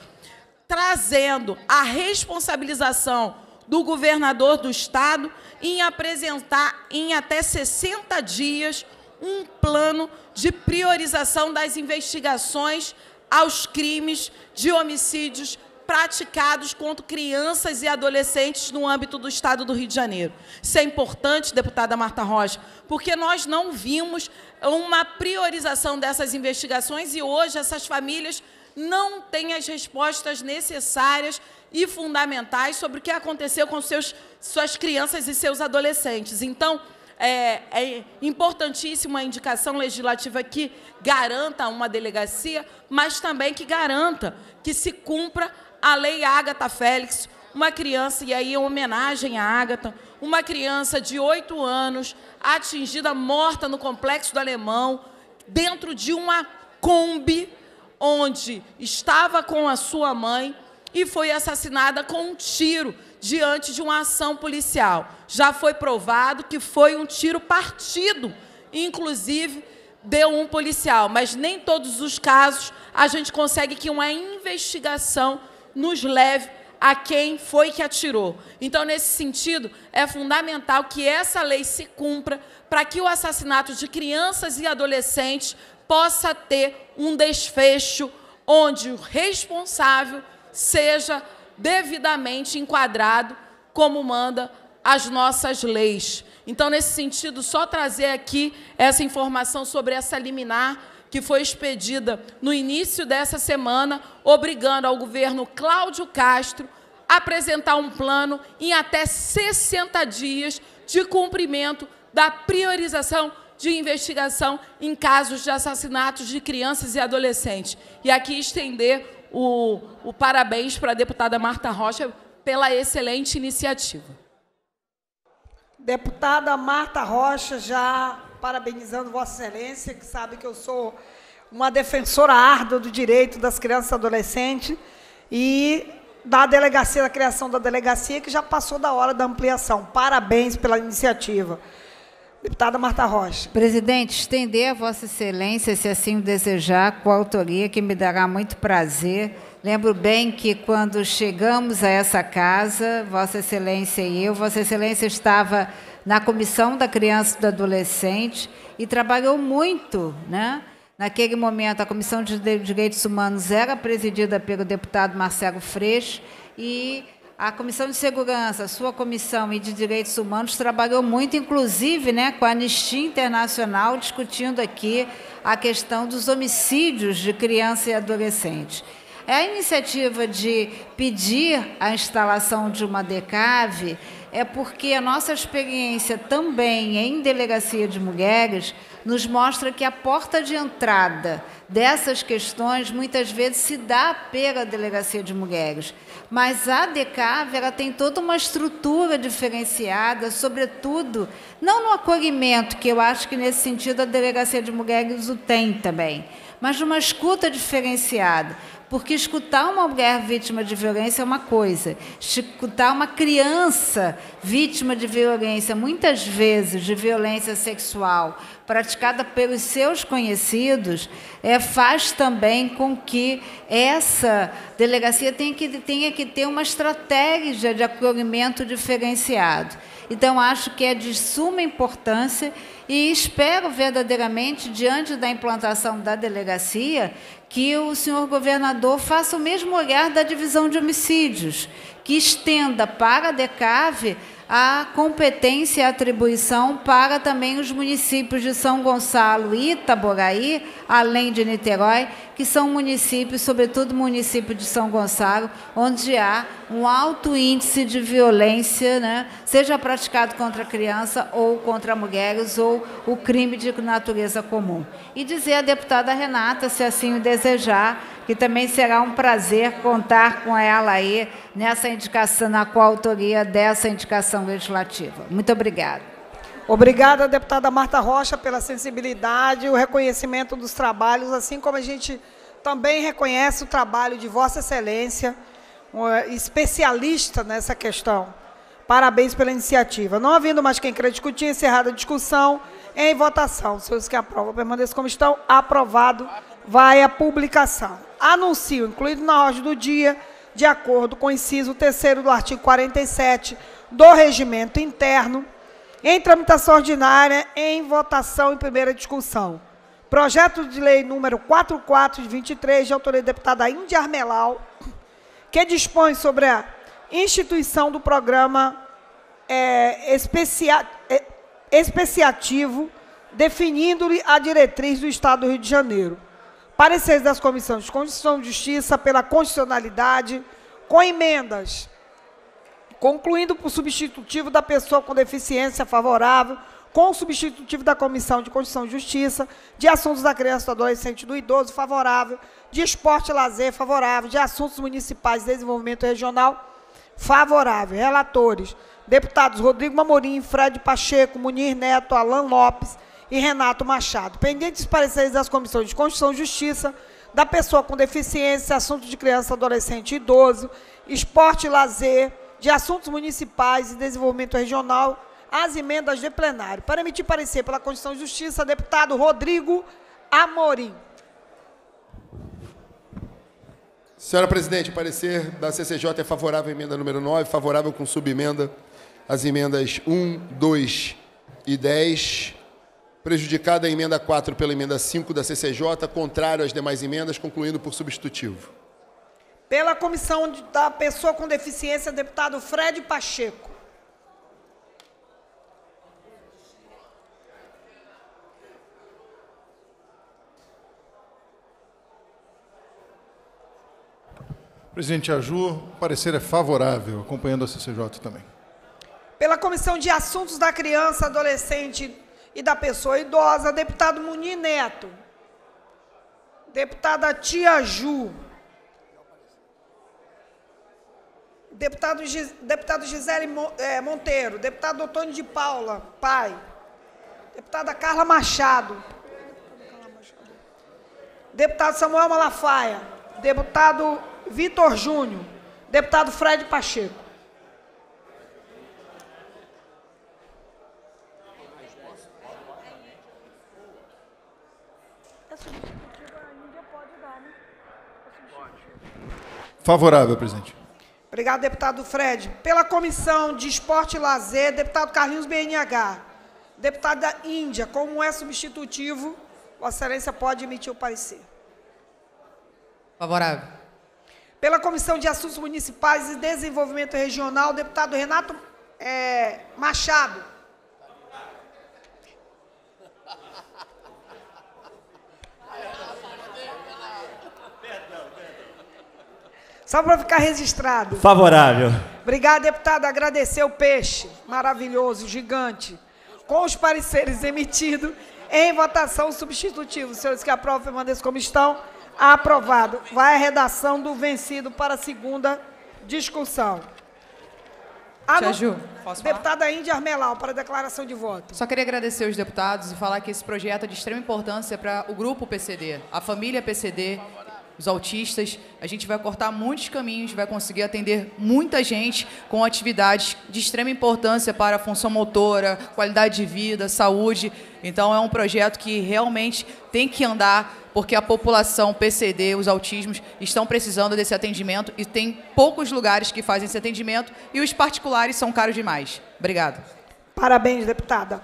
trazendo a responsabilização do governador do estado em apresentar em até 60 dias um plano de priorização das investigações aos crimes de homicídios praticados contra crianças e adolescentes no âmbito do Estado do Rio de Janeiro. Isso é importante, deputada Marta Rocha, porque nós não vimos uma priorização dessas investigações e hoje essas famílias não tem as respostas necessárias e fundamentais sobre o que aconteceu com seus, suas crianças e seus adolescentes. Então, é, é importantíssima a indicação legislativa que garanta uma delegacia, mas também que garanta que se cumpra a Lei Ágata Félix, uma criança, e aí é uma homenagem à Ágata, uma criança de oito anos, atingida morta no Complexo do Alemão, dentro de uma Kombi onde estava com a sua mãe e foi assassinada com um tiro diante de uma ação policial. Já foi provado que foi um tiro partido, inclusive deu um policial, mas nem todos os casos a gente consegue que uma investigação nos leve a quem foi que atirou. Então, nesse sentido, é fundamental que essa lei se cumpra para que o assassinato de crianças e adolescentes possa ter um desfecho onde o responsável seja devidamente enquadrado como manda as nossas leis. Então, nesse sentido, só trazer aqui essa informação sobre essa liminar que foi expedida no início dessa semana, obrigando ao governo Cláudio Castro a apresentar um plano em até 60 dias de cumprimento da priorização de investigação em casos de assassinatos de crianças e adolescentes. E aqui estender o, o parabéns para a deputada Marta Rocha pela excelente iniciativa. Deputada Marta Rocha, já parabenizando Vossa Excelência, que sabe que eu sou uma defensora árdua do direito das crianças e adolescentes e da delegacia, da criação da delegacia, que já passou da hora da ampliação. Parabéns pela iniciativa. Deputada Marta Rocha. Presidente, estender a Vossa Excelência, se assim o desejar, com a autoria, que me dará muito prazer. Lembro bem que quando chegamos a essa casa, Vossa Excelência e eu, Vossa Excelência estava na Comissão da Criança e do Adolescente e trabalhou muito, né? Naquele momento, a Comissão de Direitos Humanos era presidida pelo deputado Marcelo Freixo e a Comissão de Segurança, sua comissão e de Direitos Humanos trabalhou muito, inclusive né, com a Anistia Internacional, discutindo aqui a questão dos homicídios de criança e adolescente. É a iniciativa de pedir a instalação de uma DECAV é porque a nossa experiência também em delegacia de mulheres nos mostra que a porta de entrada dessas questões muitas vezes se dá pela delegacia de mulheres. Mas a DECAV ela tem toda uma estrutura diferenciada, sobretudo, não no acolhimento, que eu acho que nesse sentido a Delegacia de Mulheres o tem também, mas uma escuta diferenciada. Porque escutar uma mulher vítima de violência é uma coisa, escutar uma criança vítima de violência, muitas vezes de violência sexual, praticada pelos seus conhecidos, é, faz também com que essa delegacia tenha que, tenha que ter uma estratégia de acolhimento diferenciado. Então, acho que é de suma importância e espero verdadeiramente, diante da implantação da delegacia, que o senhor governador faça o mesmo olhar da divisão de homicídios, que estenda para a DECAVE a competência e atribuição para também os municípios de São Gonçalo e Itaboraí, além de Niterói, que são municípios, sobretudo município de São Gonçalo, onde há um alto índice de violência, né, seja praticado contra a criança ou contra mulheres, ou o crime de natureza comum. E dizer à deputada Renata, se assim o deseja, desejar, que também será um prazer contar com ela aí nessa indicação, na coautoria dessa indicação legislativa. Muito obrigada. Obrigada, deputada Marta Rocha, pela sensibilidade e o reconhecimento dos trabalhos, assim como a gente também reconhece o trabalho de Vossa Excelência, especialista nessa questão. Parabéns pela iniciativa. Não havendo mais quem queira discutir, encerrada a discussão, em votação. Os senhores que aprovam permaneçam como estão. Aprovado vai a publicação. Anuncio, incluído na ordem do dia, de acordo com o inciso 3 do artigo 47 do Regimento Interno, em tramitação ordinária, em votação e primeira discussão. Projeto de lei número 44 de 23, de autoria da deputada Índia Armelau, que dispõe sobre a instituição do programa é, especia, é, especiativo, definindo-lhe a diretriz do Estado do Rio de Janeiro. Pareceres das comissões de Constituição e Justiça pela constitucionalidade, com emendas, concluindo por substitutivo da pessoa com deficiência favorável, com o substitutivo da Comissão de Constituição e Justiça, de assuntos da criança, do adolescente e do idoso favorável, de esporte e lazer favorável, de assuntos municipais e desenvolvimento regional favorável. Relatores, deputados Rodrigo Mamorim, Fred Pacheco, Munir Neto, Alan Lopes, e Renato Machado. Pendentes pareceres das comissões de Constituição e Justiça, da pessoa com deficiência, assunto de criança, adolescente e idoso, esporte e lazer, de assuntos municipais e desenvolvimento regional, as emendas de plenário. Para emitir parecer pela Constituição e Justiça, deputado Rodrigo Amorim. Senhora Presidente, parecer da CCJ é favorável à emenda número 9, favorável com subemenda às emendas 1, 2 e 10. Prejudicada a emenda 4 pela emenda 5 da CCJ, contrário às demais emendas, concluindo por substitutivo. Pela Comissão da Pessoa com Deficiência, deputado Fred Pacheco. Presidente Aju, o parecer é favorável, acompanhando a CCJ também. Pela Comissão de Assuntos da Criança, Adolescente e da pessoa idosa, deputado Munir Neto, deputada Tia Ju, deputado, deputado Gisele é, Monteiro, deputado Antônio de Paula, pai, deputada Carla Machado, deputado Samuel Malafaia, deputado Vitor Júnior, deputado Fred Pacheco. Favorável, presidente. Obrigado, deputado Fred. Pela Comissão de Esporte e Lazer, deputado Carlinhos BNH. Deputada Índia, como é substitutivo, Vossa Excelência pode emitir o parecer. Favorável. Pela Comissão de Assuntos Municipais e Desenvolvimento Regional, deputado Renato é, Machado. Só para ficar registrado. Favorável. Obrigada, deputado. Agradecer o peixe maravilhoso, gigante, com os pareceres emitidos em votação substitutiva. senhores que aprovam, permaneçam como estão. Aprovado. Vai a redação do vencido para a segunda discussão. Tia Ju, Deputada Índia Armelau, para declaração de voto. Só queria agradecer os deputados e falar que esse projeto é de extrema importância para o grupo PCD, a família PCD os autistas. A gente vai cortar muitos caminhos, vai conseguir atender muita gente com atividades de extrema importância para a função motora, qualidade de vida, saúde. Então é um projeto que realmente tem que andar porque a população PCD, os autismos, estão precisando desse atendimento e tem poucos lugares que fazem esse atendimento e os particulares são caros demais. Obrigado. Parabéns, deputada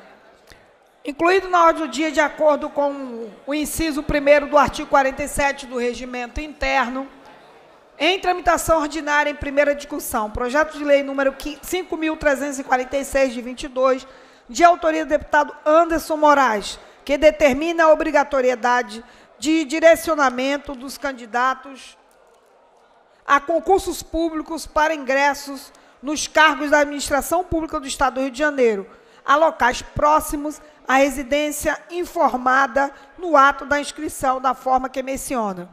incluído na ordem do dia de acordo com o inciso 1 do artigo 47 do Regimento Interno, em tramitação ordinária em primeira discussão, projeto de lei número 5.346, de 22, de autoria do deputado Anderson Moraes, que determina a obrigatoriedade de direcionamento dos candidatos a concursos públicos para ingressos nos cargos da administração pública do Estado do Rio de Janeiro, a locais próximos a residência informada no ato da inscrição da forma que menciona.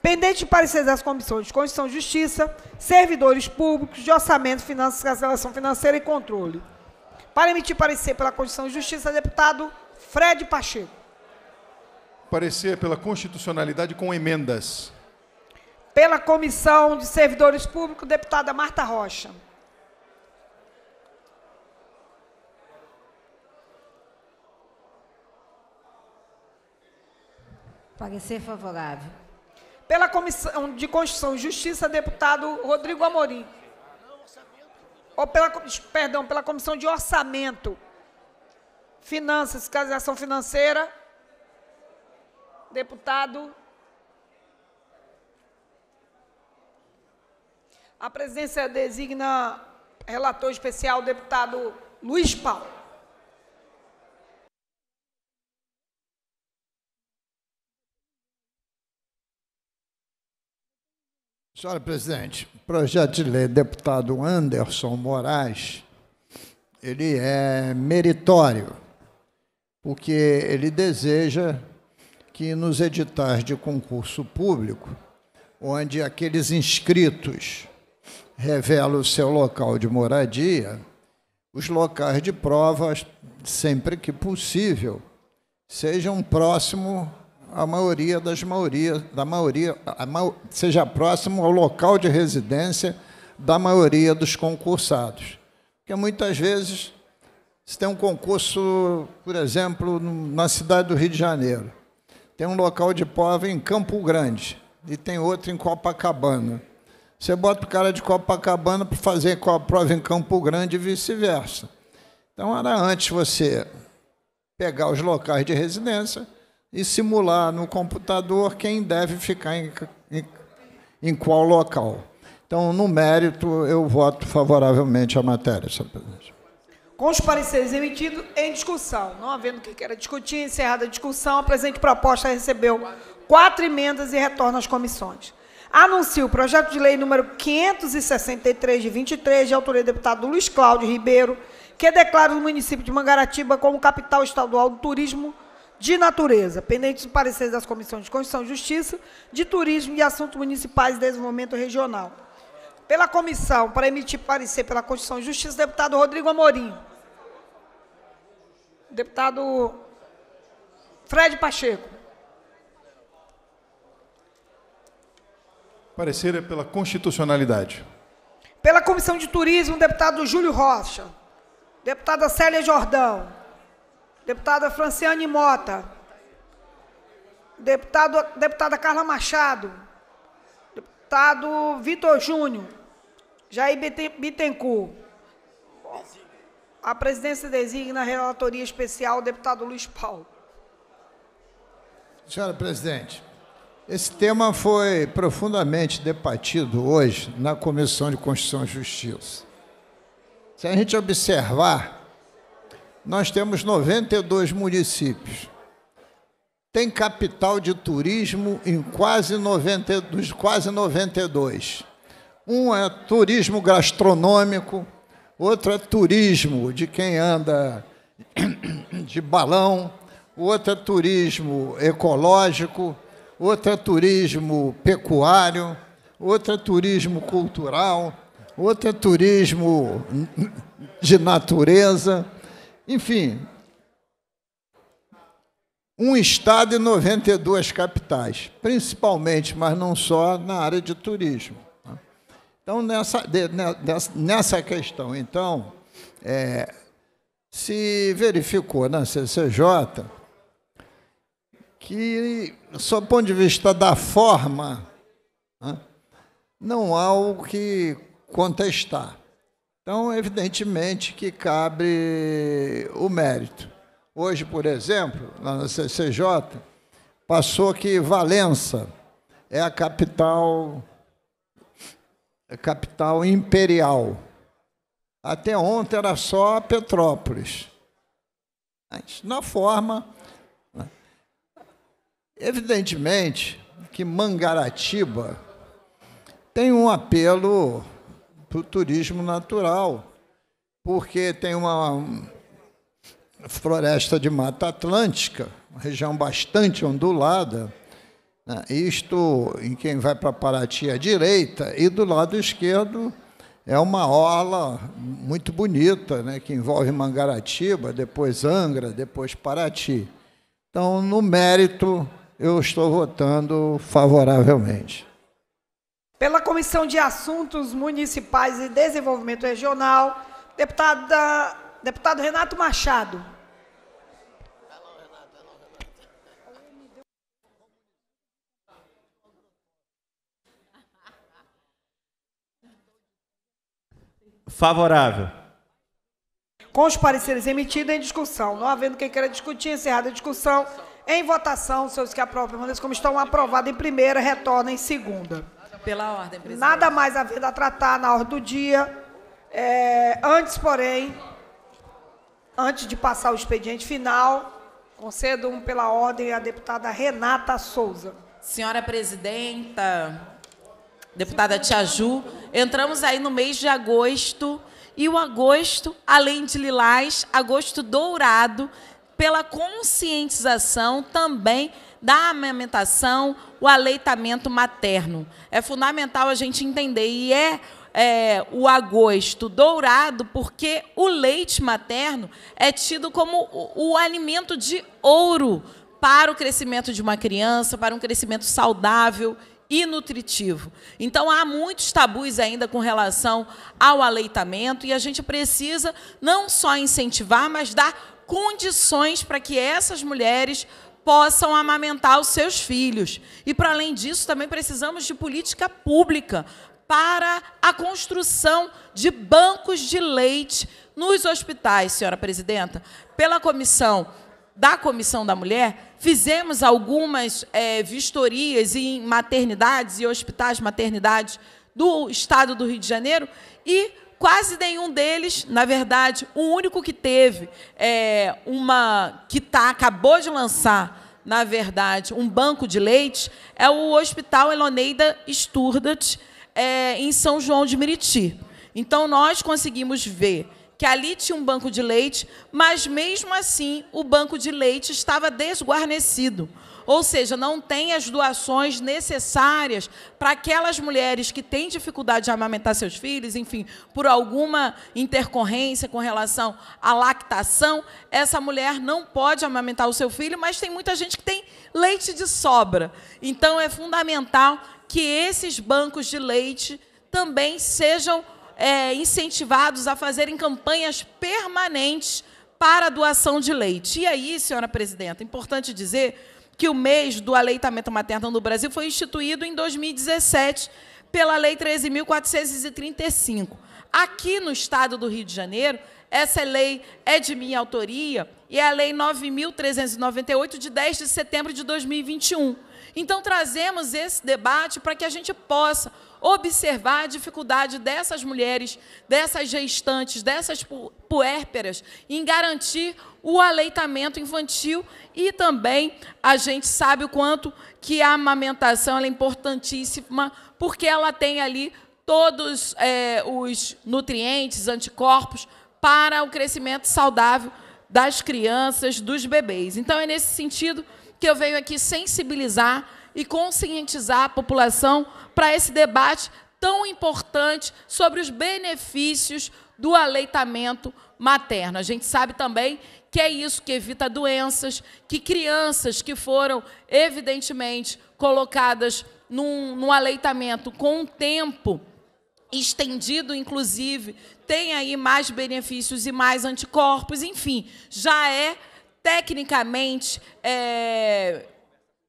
Pendente de parecer das comissões de Constituição e Justiça, servidores públicos, de orçamento, finanças, cancelação financeira e controle. Para emitir parecer pela Constituição de Justiça, deputado Fred Pacheco. Parecer pela constitucionalidade com emendas. Pela Comissão de Servidores Públicos, deputada Marta Rocha. Parecer favorável. Pela Comissão de Constituição e Justiça, deputado Rodrigo Amorim. Ou pela, perdão, pela Comissão de Orçamento, Finanças, Fiscalização Financeira, deputado. A presidência designa relator especial, deputado Luiz Paulo. Senhora presidente, o projeto de lei do deputado Anderson Moraes, ele é meritório, porque ele deseja que nos editais de concurso público, onde aqueles inscritos revelam o seu local de moradia, os locais de provas, sempre que possível, sejam próximo a maioria das maioria, da maioria, ma... seja próximo ao local de residência da maioria dos concursados. Porque muitas vezes se tem um concurso, por exemplo, na cidade do Rio de Janeiro, tem um local de prova em Campo Grande e tem outro em Copacabana. Você bota o cara de Copacabana para fazer a prova em Campo Grande e vice-versa. Então era antes você pegar os locais de residência e simular no computador quem deve ficar em, em, em qual local. Então, no mérito, eu voto favoravelmente à matéria, senhor presidente. Com os pareceres emitidos em discussão, não havendo o que queira discutir, encerrada a discussão, a presente proposta recebeu quatro emendas e retorna às comissões. Anuncio o projeto de lei número 563 de 23, de autoria do deputado Luiz Cláudio Ribeiro, que declara o município de Mangaratiba como capital estadual do turismo de natureza, pendentes do parecer das comissões de Constituição e Justiça, de Turismo e Assuntos Municipais e Desenvolvimento Regional. Pela comissão, para emitir parecer pela Constituição e Justiça, deputado Rodrigo Amorim. Deputado Fred Pacheco. Parecer é pela constitucionalidade. Pela Comissão de Turismo, deputado Júlio Rocha. Deputada Célia Jordão. Deputada Franciane Mota. Deputado, deputada Carla Machado. Deputado Vitor Júnior. Jair Bittencourt. A presidência designa a relatoria especial o deputado Luiz Paulo. Senhora presidente, esse tema foi profundamente debatido hoje na Comissão de Constituição e Justiça. Se a gente observar nós temos 92 municípios. Tem capital de turismo em quase 90, dos quase 92. Um é turismo gastronômico, outro é turismo de quem anda de balão, outro é turismo ecológico, outro é turismo pecuário, outro é turismo cultural, outro é turismo de natureza enfim, um estado e 92 capitais, principalmente, mas não só, na área de turismo. Tá? Então, nessa, nessa questão, então, é, se verificou na né, CCJ que, só ponto de vista da forma, né, não há o que contestar. Então, evidentemente que cabe o mérito. Hoje, por exemplo, lá na CCJ, passou que Valença é a capital, é a capital imperial. Até ontem era só Petrópolis. Mas, na forma, né? evidentemente que Mangaratiba tem um apelo para o turismo natural, porque tem uma floresta de Mata Atlântica, uma região bastante ondulada. Né? Isto em quem vai para Paraty à direita, e do lado esquerdo é uma orla muito bonita, né? que envolve Mangaratiba, depois Angra, depois Paraty. Então, no mérito, eu estou votando favoravelmente. Pela Comissão de Assuntos Municipais e Desenvolvimento Regional, deputada, deputado Renato Machado. Favorável. Com os pareceres emitidos em discussão, não havendo quem queira discutir, encerrada a discussão. Em votação, os seus que aprovam permaneçam como estão, aprovado em primeira, retorna em segunda. Pela ordem, presidente. Nada mais havendo a tratar na ordem do dia. É, antes, porém, antes de passar o expediente final, concedo um pela ordem à deputada Renata Souza. Senhora presidenta, deputada Tia Ju, entramos aí no mês de agosto. E o agosto, além de lilás, agosto dourado, pela conscientização também da amamentação, o aleitamento materno. É fundamental a gente entender. E é é, o agosto dourado, porque o leite materno é tido como o, o, alimento de ouro para o crescimento de uma criança, para um crescimento saudável e nutritivo. Então há muitos tabus ainda com relação ao aleitamento e a gente precisa não só incentivar, mas dar condições para que essas mulheres possam amamentar os seus filhos. E, para além disso, também precisamos de política pública para a construção de bancos de leite nos hospitais, senhora presidenta. Pela comissão da Comissão da Mulher, fizemos algumas é, vistorias em maternidades e hospitais maternidades do estado do Rio de Janeiro e quase nenhum deles, na verdade, o único que teve é, uma que tá, acabou de lançar, na verdade, um banco de leite, é o Hospital Eloneida Sturdat, é, em São João de Meriti. Então, nós conseguimos ver que ali tinha um banco de leite, mas mesmo assim o banco de leite estava desguarnecido. Ou seja, não tem as doações necessárias para aquelas mulheres que têm dificuldade de amamentar seus filhos, enfim, por alguma intercorrência com relação à lactação, essa mulher não pode amamentar o seu filho, mas tem muita gente que tem leite de sobra. Então é fundamental que esses bancos de leite também sejam é, incentivados a fazerem campanhas permanentes para a doação de leite. E aí, senhora presidenta, é importante dizer que o mês do aleitamento materno no Brasil foi instituído em 2017 pela Lei 13.435. Aqui no estado do Rio de Janeiro, essa lei é de minha autoria e é a Lei 9.398, de 10 de setembro de 2021. Então, trazemos esse debate para que a gente possa observar a dificuldade dessas mulheres, dessas gestantes, dessas puérperas, em garantir o aleitamento infantil e também a gente sabe o quanto que a amamentação é importantíssima, porque ela tem ali todos é, os nutrientes, anticorpos para o crescimento saudável das crianças, dos bebês. Então é nesse sentido que eu venho aqui sensibilizar e conscientizar a população para esse debate tão importante sobre os benefícios do aleitamento materno. A gente sabe também que é isso que evita doenças, que crianças que foram, evidentemente, colocadas num, num aleitamento com um tempo estendido, inclusive, tem aí mais benefícios e mais anticorpos, enfim, já é tecnicamente é,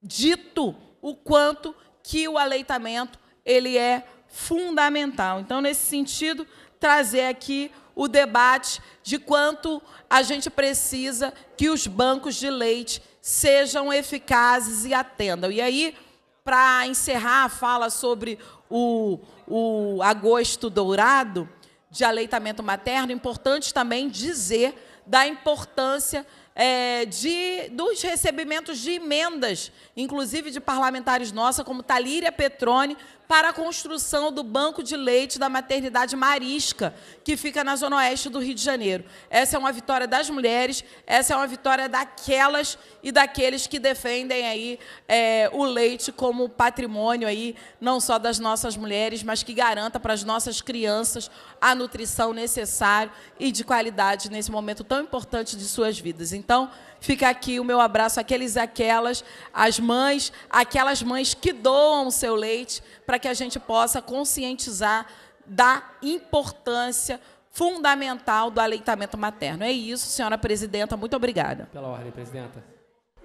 dito o quanto que o aleitamento ele é fundamental. Então, nesse sentido, trazer aqui o debate de quanto a gente precisa que os bancos de leite sejam eficazes e atendam. E aí, para encerrar a fala sobre o, o agosto dourado de aleitamento materno, é importante também dizer da importância é, de, dos recebimentos de emendas, inclusive de parlamentares nossa, como Talíria Petrone, para a construção do banco de leite da maternidade Marisca, que fica na zona oeste do Rio de Janeiro. Essa é uma vitória das mulheres, essa é uma vitória daquelas e daqueles que defendem aí é, o leite como patrimônio aí não só das nossas mulheres, mas que garanta para as nossas crianças a nutrição necessária e de qualidade nesse momento tão importante de suas vidas. Então, Fica aqui o meu abraço àqueles e aquelas, às mães, aquelas mães que doam o seu leite, para que a gente possa conscientizar da importância fundamental do aleitamento materno. É isso, senhora presidenta. Muito obrigada. Pela ordem, presidenta.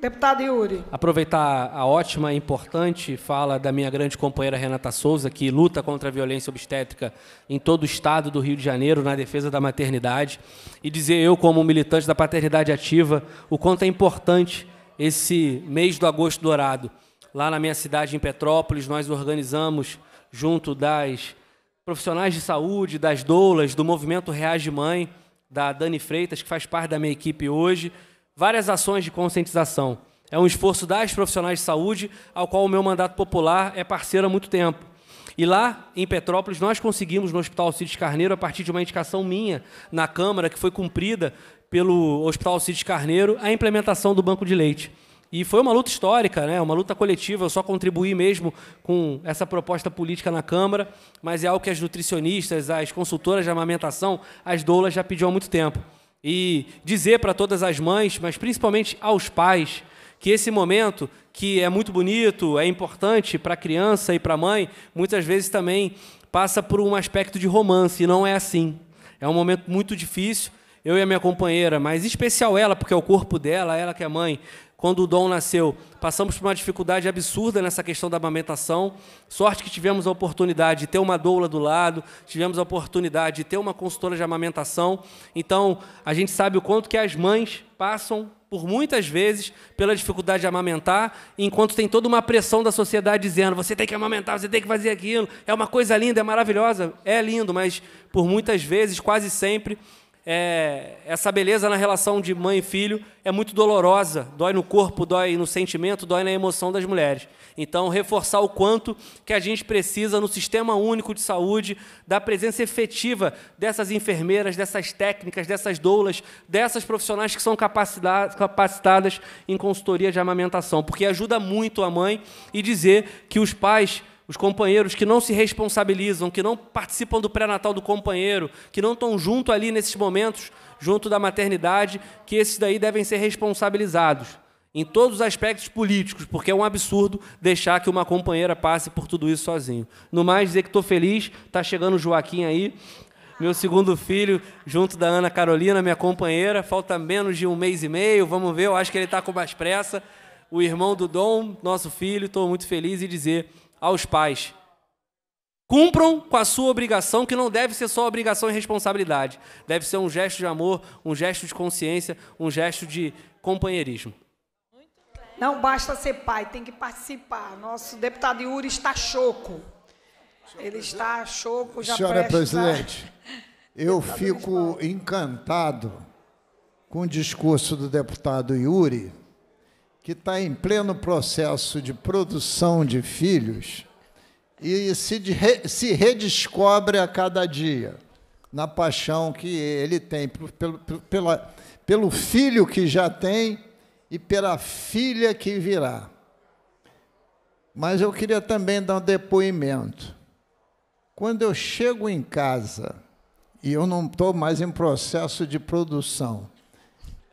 Deputado Yuri. Aproveitar a ótima, e importante fala da minha grande companheira Renata Souza, que luta contra a violência obstétrica em todo o estado do Rio de Janeiro, na defesa da maternidade, e dizer eu, como militante da paternidade ativa, o quanto é importante esse mês do agosto dourado. Lá na minha cidade, em Petrópolis, nós organizamos, junto das profissionais de saúde, das doulas, do movimento Reage Mãe, da Dani Freitas, que faz parte da minha equipe hoje, várias ações de conscientização. É um esforço das profissionais de saúde, ao qual o meu mandato popular é parceiro há muito tempo. E lá, em Petrópolis, nós conseguimos, no Hospital Alcides Carneiro, a partir de uma indicação minha na Câmara, que foi cumprida pelo Hospital Alcides Carneiro, a implementação do banco de leite. E foi uma luta histórica, né? uma luta coletiva. Eu só contribuí mesmo com essa proposta política na Câmara, mas é algo que as nutricionistas, as consultoras de amamentação, as doulas já pediam há muito tempo e dizer para todas as mães, mas principalmente aos pais, que esse momento, que é muito bonito, é importante para a criança e para a mãe, muitas vezes também passa por um aspecto de romance, e não é assim. É um momento muito difícil. Eu e a minha companheira, mas especial ela, porque é o corpo dela, ela que é mãe, quando o Dom nasceu, passamos por uma dificuldade absurda nessa questão da amamentação. Sorte que tivemos a oportunidade de ter uma doula do lado, tivemos a oportunidade de ter uma consultora de amamentação. Então, a gente sabe o quanto que as mães passam por muitas vezes pela dificuldade de amamentar, enquanto tem toda uma pressão da sociedade dizendo: você tem que amamentar, você tem que fazer aquilo. É uma coisa linda, é maravilhosa, é lindo, mas por muitas vezes, quase sempre, é, essa beleza na relação de mãe e filho é muito dolorosa, dói no corpo, dói no sentimento, dói na emoção das mulheres. Então, reforçar o quanto que a gente precisa no sistema único de saúde da presença efetiva dessas enfermeiras, dessas técnicas, dessas doulas, dessas profissionais que são capacitadas em consultoria de amamentação, porque ajuda muito a mãe e dizer que os pais os companheiros que não se responsabilizam, que não participam do pré-natal do companheiro, que não estão junto ali nesses momentos, junto da maternidade, que esses daí devem ser responsabilizados em todos os aspectos políticos, porque é um absurdo deixar que uma companheira passe por tudo isso sozinho. No mais, dizer que estou feliz, está chegando o Joaquim aí, meu segundo filho, junto da Ana Carolina, minha companheira, falta menos de um mês e meio, vamos ver, eu acho que ele está com mais pressa. O irmão do Dom, nosso filho, estou muito feliz e dizer aos pais. Cumpram com a sua obrigação, que não deve ser só obrigação e responsabilidade. Deve ser um gesto de amor, um gesto de consciência, um gesto de companheirismo. Não basta ser pai, tem que participar. Nosso deputado Yuri está choco. Ele está choco, já Senhora presta... presidente, eu fico encantado com o discurso do deputado Yuri, que está em pleno processo de produção de filhos e se, de, se redescobre a cada dia na paixão que ele tem pelo, pela, pelo filho que já tem e pela filha que virá. Mas eu queria também dar um depoimento. Quando eu chego em casa e eu não estou mais em processo de produção,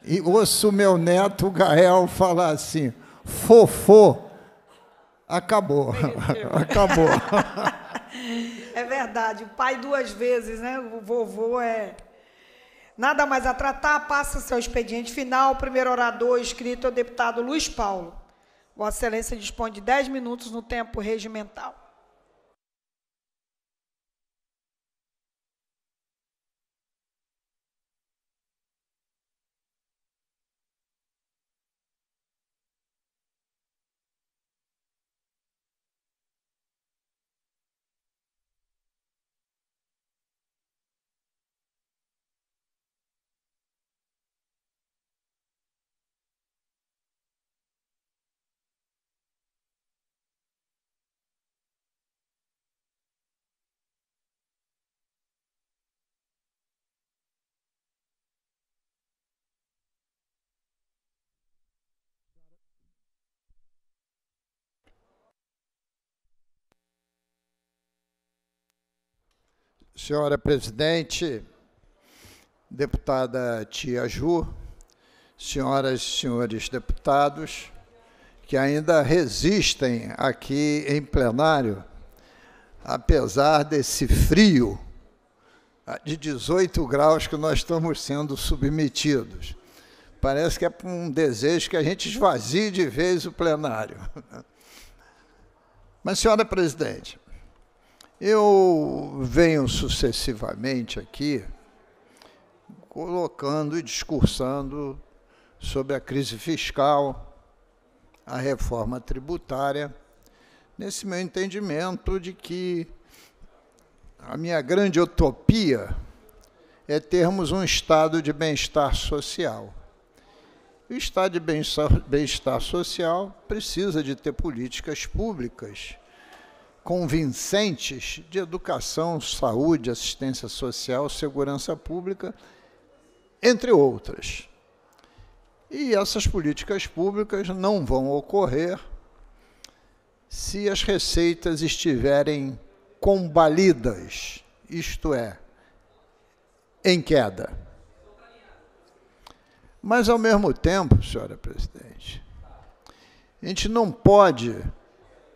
e ouço meu neto Gael falar assim: fofô, acabou, acabou. É verdade, o pai duas vezes, né? O vovô é. Nada mais a tratar, passa seu expediente final. O primeiro orador escrito é o deputado Luiz Paulo. Vossa Excelência dispõe de 10 minutos no tempo regimental. Senhora presidente, deputada Tia Ju, senhoras e senhores deputados que ainda resistem aqui em plenário, apesar desse frio de 18 graus que nós estamos sendo submetidos. Parece que é um desejo que a gente esvazie de vez o plenário. Mas, senhora presidente, eu venho sucessivamente aqui colocando e discursando sobre a crise fiscal, a reforma tributária, nesse meu entendimento de que a minha grande utopia é termos um estado de bem-estar social. O estado de bem-estar social precisa de ter políticas públicas convincentes de educação, saúde, assistência social, segurança pública, entre outras. E essas políticas públicas não vão ocorrer se as receitas estiverem combalidas, isto é, em queda. Mas, ao mesmo tempo, senhora presidente, a gente não pode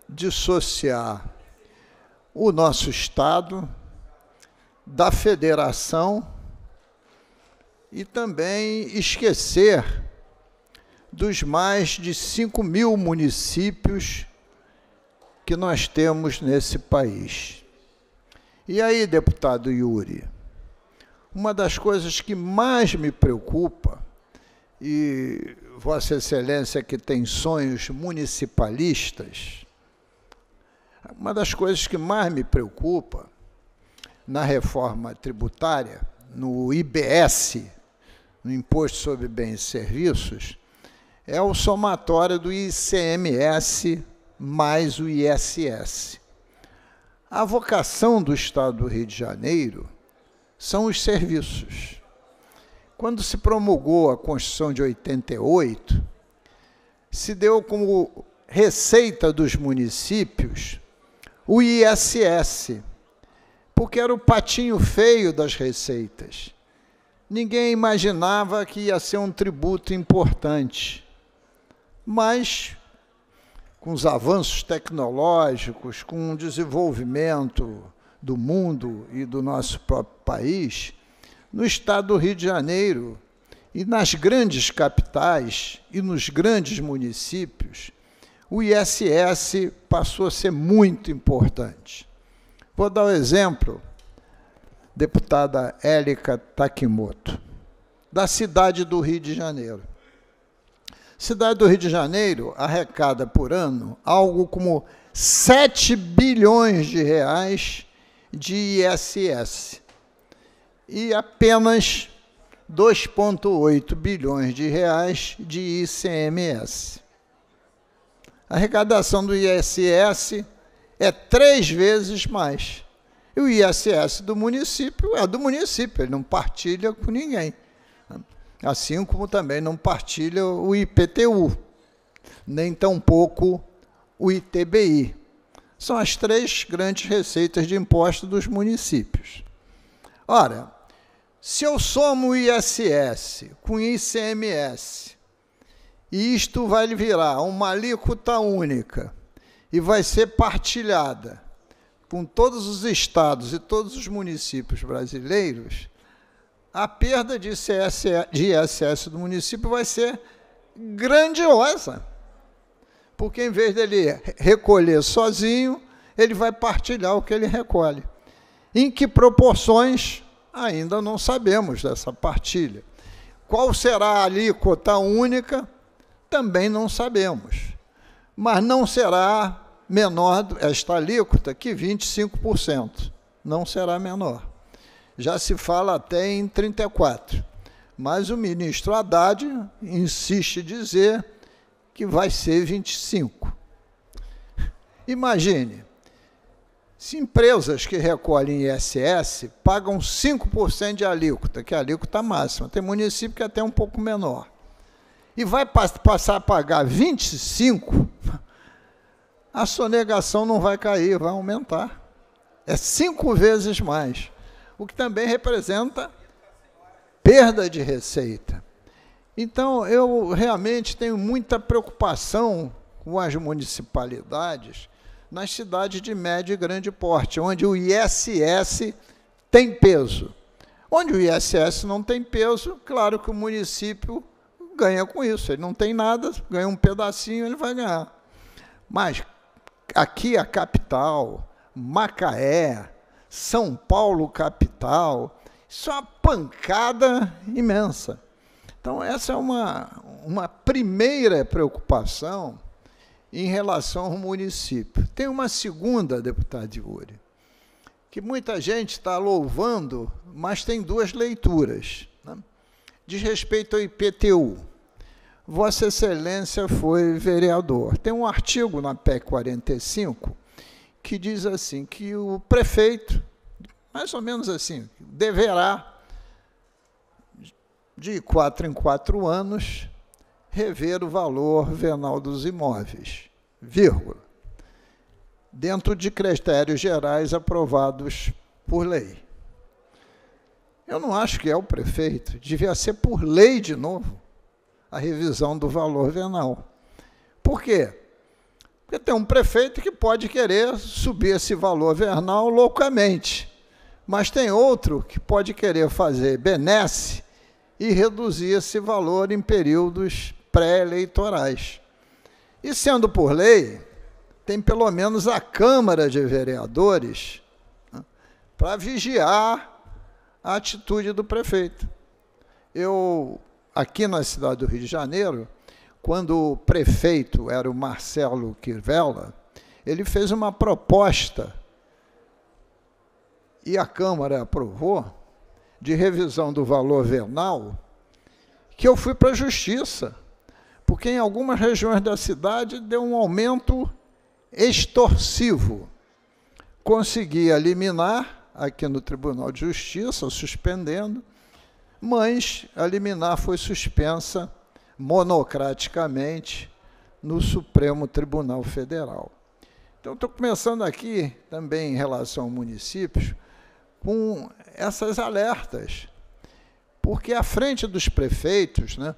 dissociar o nosso Estado, da federação e também esquecer dos mais de 5 mil municípios que nós temos nesse país. E aí, deputado Yuri, uma das coisas que mais me preocupa, e Vossa Excelência que tem sonhos municipalistas, uma das coisas que mais me preocupa na reforma tributária, no IBS, no Imposto sobre Bens e Serviços, é o somatório do ICMS mais o ISS. A vocação do Estado do Rio de Janeiro são os serviços. Quando se promulgou a Constituição de 88, se deu como receita dos municípios o ISS, porque era o patinho feio das receitas. Ninguém imaginava que ia ser um tributo importante. Mas, com os avanços tecnológicos, com o desenvolvimento do mundo e do nosso próprio país, no estado do Rio de Janeiro e nas grandes capitais e nos grandes municípios, o ISS passou a ser muito importante. Vou dar um exemplo, deputada Élica Takimoto, da cidade do Rio de Janeiro. Cidade do Rio de Janeiro arrecada por ano algo como 7 bilhões de reais de ISS e apenas 2,8 bilhões de reais de ICMS. A arrecadação do ISS é três vezes mais. E o ISS do município é do município, ele não partilha com ninguém. Assim como também não partilha o IPTU, nem tampouco o ITBI. São as três grandes receitas de imposto dos municípios. Ora, se eu somo o ISS com o ICMS e isto vai virar uma alíquota única e vai ser partilhada com todos os estados e todos os municípios brasileiros. A perda de, ICS, de ISS do município vai ser grandiosa. Porque em vez dele recolher sozinho, ele vai partilhar o que ele recolhe. Em que proporções ainda não sabemos dessa partilha. Qual será a alíquota única? também não sabemos. Mas não será menor esta alíquota que 25%. Não será menor. Já se fala até em 34%. Mas o ministro Haddad insiste dizer que vai ser 25%. Imagine, se empresas que recolhem ISS pagam 5% de alíquota, que é a alíquota máxima, tem município que é até um pouco menor e vai passar a pagar 25, a sonegação não vai cair, vai aumentar. É cinco vezes mais, o que também representa perda de receita. Então, eu realmente tenho muita preocupação com as municipalidades nas cidades de médio e grande porte, onde o ISS tem peso. Onde o ISS não tem peso, claro que o município ganha com isso. Ele não tem nada, ganha um pedacinho, ele vai ganhar. Mas aqui a capital, Macaé, São Paulo capital, isso é uma pancada imensa. Então, essa é uma, uma primeira preocupação em relação ao município. Tem uma segunda, deputado de Uri, que muita gente está louvando, mas tem duas leituras. Né? Diz respeito ao IPTU. Vossa Excelência foi vereador. Tem um artigo na PEC 45 que diz assim que o prefeito, mais ou menos assim, deverá de quatro em quatro anos rever o valor venal dos imóveis, vírgula, dentro de critérios gerais aprovados por lei. Eu não acho que é o prefeito, devia ser por lei de novo a revisão do valor venal. Por quê? Porque tem um prefeito que pode querer subir esse valor vernal loucamente, mas tem outro que pode querer fazer benesse e reduzir esse valor em períodos pré-eleitorais. E sendo por lei, tem pelo menos a Câmara de Vereadores né, para vigiar a atitude do prefeito. Eu aqui na cidade do Rio de Janeiro, quando o prefeito era o Marcelo Quirvella, ele fez uma proposta e a Câmara aprovou de revisão do valor venal, que eu fui para a justiça, porque em algumas regiões da cidade deu um aumento extorsivo. Consegui eliminar aqui no Tribunal de Justiça, suspendendo, mas a liminar foi suspensa monocraticamente no Supremo Tribunal Federal. Então, estou começando aqui, também em relação a municípios, com essas alertas, porque a frente dos prefeitos, né,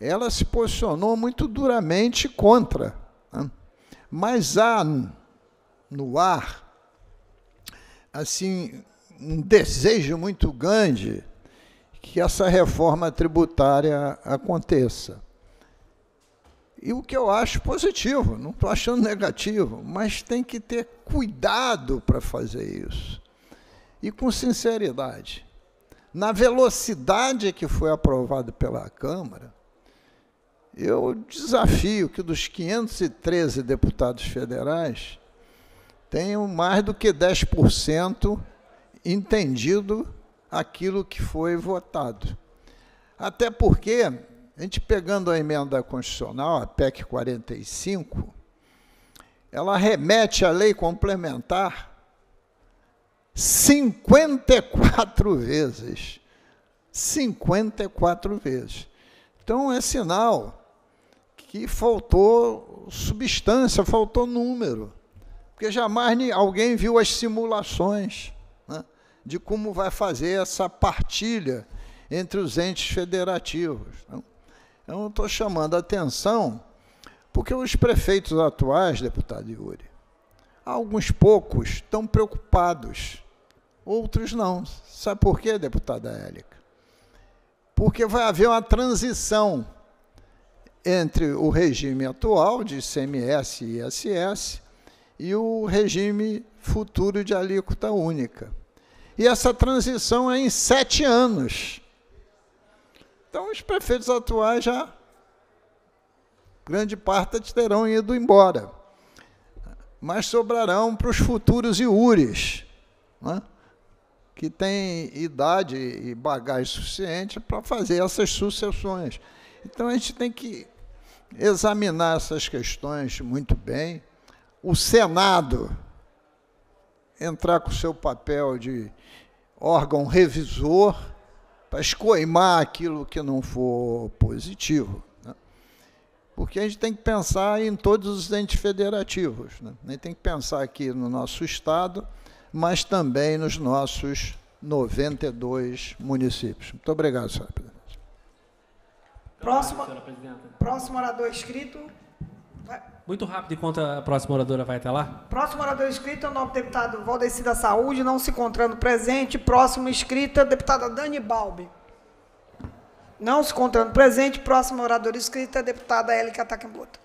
ela se posicionou muito duramente contra. Né? Mas há no ar, assim, um desejo muito grande que essa reforma tributária aconteça. E o que eu acho positivo, não estou achando negativo, mas tem que ter cuidado para fazer isso. E com sinceridade. Na velocidade que foi aprovado pela Câmara, eu desafio que dos 513 deputados federais, tenham mais do que 10% entendido aquilo que foi votado. Até porque, a gente pegando a emenda constitucional, a PEC 45, ela remete à lei complementar 54 vezes. 54 vezes. Então é sinal que faltou substância, faltou número. Porque jamais alguém viu as simulações de como vai fazer essa partilha entre os entes federativos. Então, eu não estou chamando a atenção, porque os prefeitos atuais, deputado Yuri, alguns poucos estão preocupados, outros não. Sabe por quê, deputada Élica? Porque vai haver uma transição entre o regime atual de CMS e ISS e o regime futuro de alíquota única. E essa transição é em sete anos. Então, os prefeitos atuais já, grande parte, terão ido embora. Mas sobrarão para os futuros IURES, né? que têm idade e bagagem suficiente para fazer essas sucessões. Então, a gente tem que examinar essas questões muito bem. O Senado entrar com o seu papel de órgão revisor para escoimar aquilo que não for positivo. Né? Porque a gente tem que pensar em todos os entes federativos. Né? A gente tem que pensar aqui no nosso Estado, mas também nos nossos 92 municípios. Muito obrigado, senhora presidente. Próximo, próximo orador escrito. Vai. Muito rápido, enquanto a próxima oradora vai até lá. Próximo orador inscrito é o nome do deputado Valdeci da Saúde, não se encontrando presente. Próximo escrita, é deputada Dani Balbi. Não se encontrando presente. Próximo orador inscrito é deputada Eli Cataquimbuta.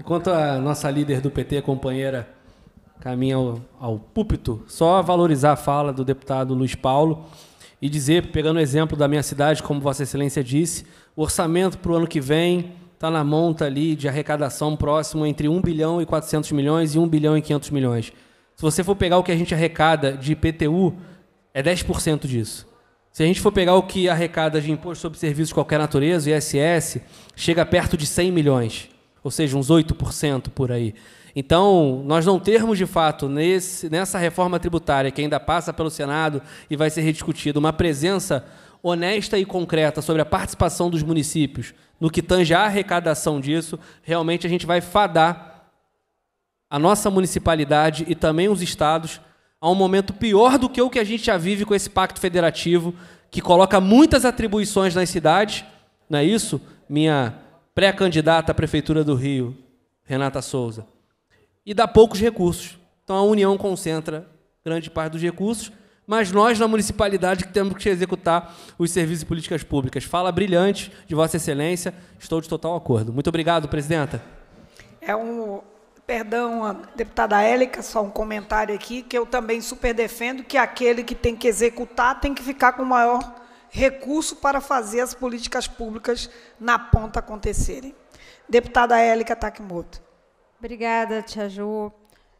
Enquanto a nossa líder do PT, companheira, caminha ao, ao púlpito, só valorizar a fala do deputado Luiz Paulo e dizer, pegando o exemplo da minha cidade, como Vossa Excelência disse, o orçamento para o ano que vem está na monta ali de arrecadação próximo entre 1 bilhão e 400 milhões e 1 bilhão e 500 milhões. Se você for pegar o que a gente arrecada de IPTU, é 10% disso. Se a gente for pegar o que arrecada de imposto sobre serviços de qualquer natureza, ISS, chega perto de 100 milhões, ou seja, uns 8% por aí. Então, nós não termos de fato nesse, nessa reforma tributária que ainda passa pelo Senado e vai ser rediscutida, uma presença honesta e concreta sobre a participação dos municípios no que tange a arrecadação disso, realmente a gente vai fadar a nossa municipalidade e também os estados a um momento pior do que o que a gente já vive com esse pacto federativo, que coloca muitas atribuições nas cidades, não é isso? Minha pré-candidata à Prefeitura do Rio, Renata Souza. E dá poucos recursos. Então a União concentra grande parte dos recursos mas nós na municipalidade que temos que executar os serviços e políticas públicas. Fala brilhante de Vossa Excelência, estou de total acordo. Muito obrigado, presidenta. É um. Perdão, deputada Élica, só um comentário aqui, que eu também super defendo que aquele que tem que executar tem que ficar com o maior recurso para fazer as políticas públicas na ponta acontecerem. Deputada Élica Takimoto. Obrigada, Tia Ju.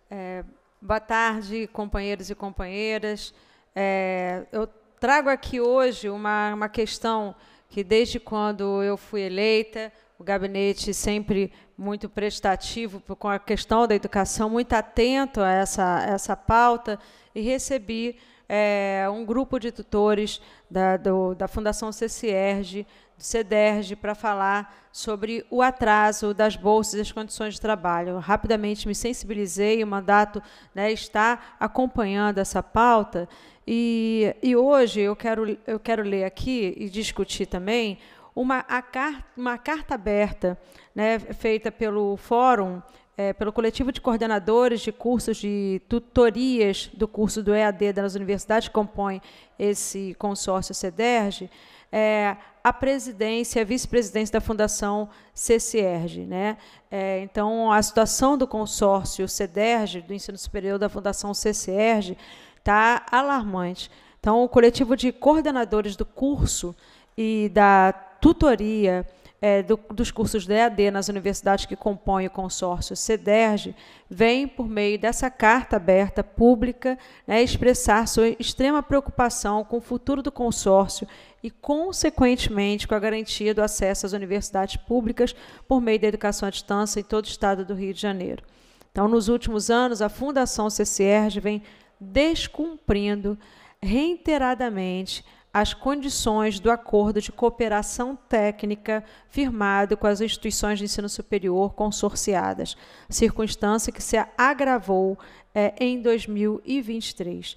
É, boa tarde, companheiros e companheiras. É, eu trago aqui hoje uma, uma questão que, desde quando eu fui eleita, o gabinete sempre muito prestativo com a questão da educação, muito atento a essa, essa pauta, e recebi é, um grupo de tutores da, do, da Fundação CCERG, do CEDERG, para falar sobre o atraso das bolsas e as condições de trabalho. rapidamente me sensibilizei, o mandato né, está acompanhando essa pauta, e, e hoje eu quero, eu quero ler aqui e discutir também uma, carta, uma carta aberta né, feita pelo Fórum é, pelo coletivo de coordenadores de cursos de tutorias do curso do EAD das universidades que compõem esse consórcio CEDERJ, é, a presidência, a vice-presidência da Fundação CCERG. Né? É, então, a situação do consórcio CEDERG, do ensino superior da Fundação CCERG, está alarmante. Então, o coletivo de coordenadores do curso e da tutoria é, do, dos cursos da EAD nas universidades que compõem o consórcio Cederge vem, por meio dessa carta aberta pública, né, expressar sua extrema preocupação com o futuro do consórcio e, consequentemente, com a garantia do acesso às universidades públicas por meio da educação à distância em todo o estado do Rio de Janeiro. Então, nos últimos anos, a Fundação CCERG vem descumprindo reiteradamente as condições do acordo de cooperação técnica firmado com as instituições de ensino superior consorciadas, circunstância que se agravou é, em 2023.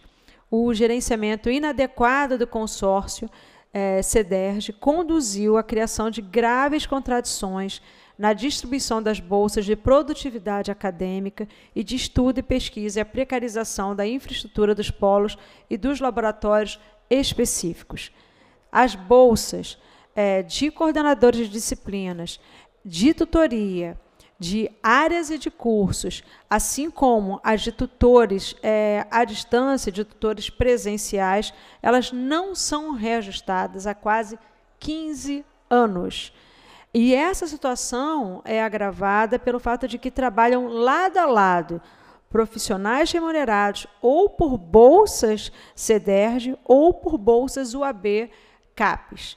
O gerenciamento inadequado do consórcio é, CEDERJ conduziu à criação de graves contradições na distribuição das bolsas de produtividade acadêmica e de estudo e pesquisa e a precarização da infraestrutura dos polos e dos laboratórios específicos. As bolsas é, de coordenadores de disciplinas, de tutoria, de áreas e de cursos, assim como as de tutores é, à distância, de tutores presenciais, elas não são reajustadas há quase 15 anos. E essa situação é agravada pelo fato de que trabalham lado a lado profissionais remunerados ou por bolsas CEDERJ ou por bolsas UAB CAPES.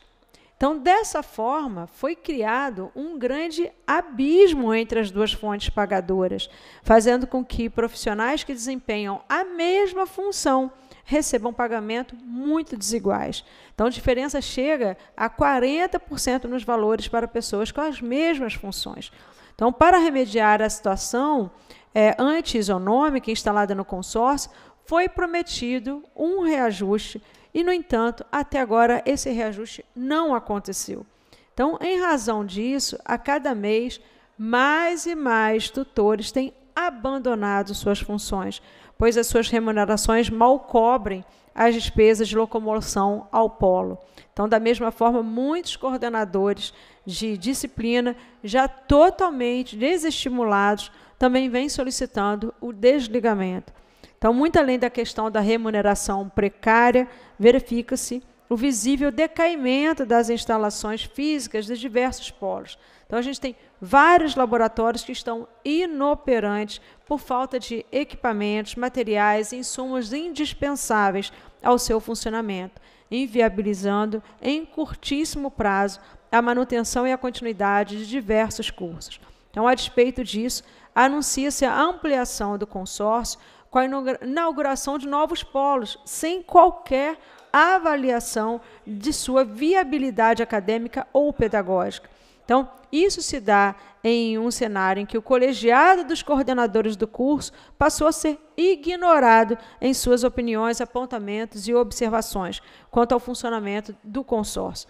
Então, dessa forma, foi criado um grande abismo entre as duas fontes pagadoras, fazendo com que profissionais que desempenham a mesma função recebam pagamento muito desiguais. Então, a diferença chega a 40% nos valores para pessoas com as mesmas funções. Então, para remediar a situação, é, anti-isonômica é instalada no consórcio, foi prometido um reajuste e, no entanto, até agora esse reajuste não aconteceu. Então, em razão disso, a cada mês, mais e mais tutores têm abandonado suas funções, pois as suas remunerações mal cobrem as despesas de locomoção ao polo. Então, da mesma forma, muitos coordenadores de disciplina já totalmente desestimulados também vem solicitando o desligamento. Então, muito além da questão da remuneração precária, verifica-se o visível decaimento das instalações físicas dos diversos polos. Então, a gente tem vários laboratórios que estão inoperantes por falta de equipamentos, materiais e insumos indispensáveis ao seu funcionamento, inviabilizando em curtíssimo prazo a manutenção e a continuidade de diversos cursos. Então, a despeito disso, anuncia-se a ampliação do consórcio com a inauguração de novos polos, sem qualquer avaliação de sua viabilidade acadêmica ou pedagógica. Então, isso se dá em um cenário em que o colegiado dos coordenadores do curso passou a ser ignorado em suas opiniões, apontamentos e observações quanto ao funcionamento do consórcio.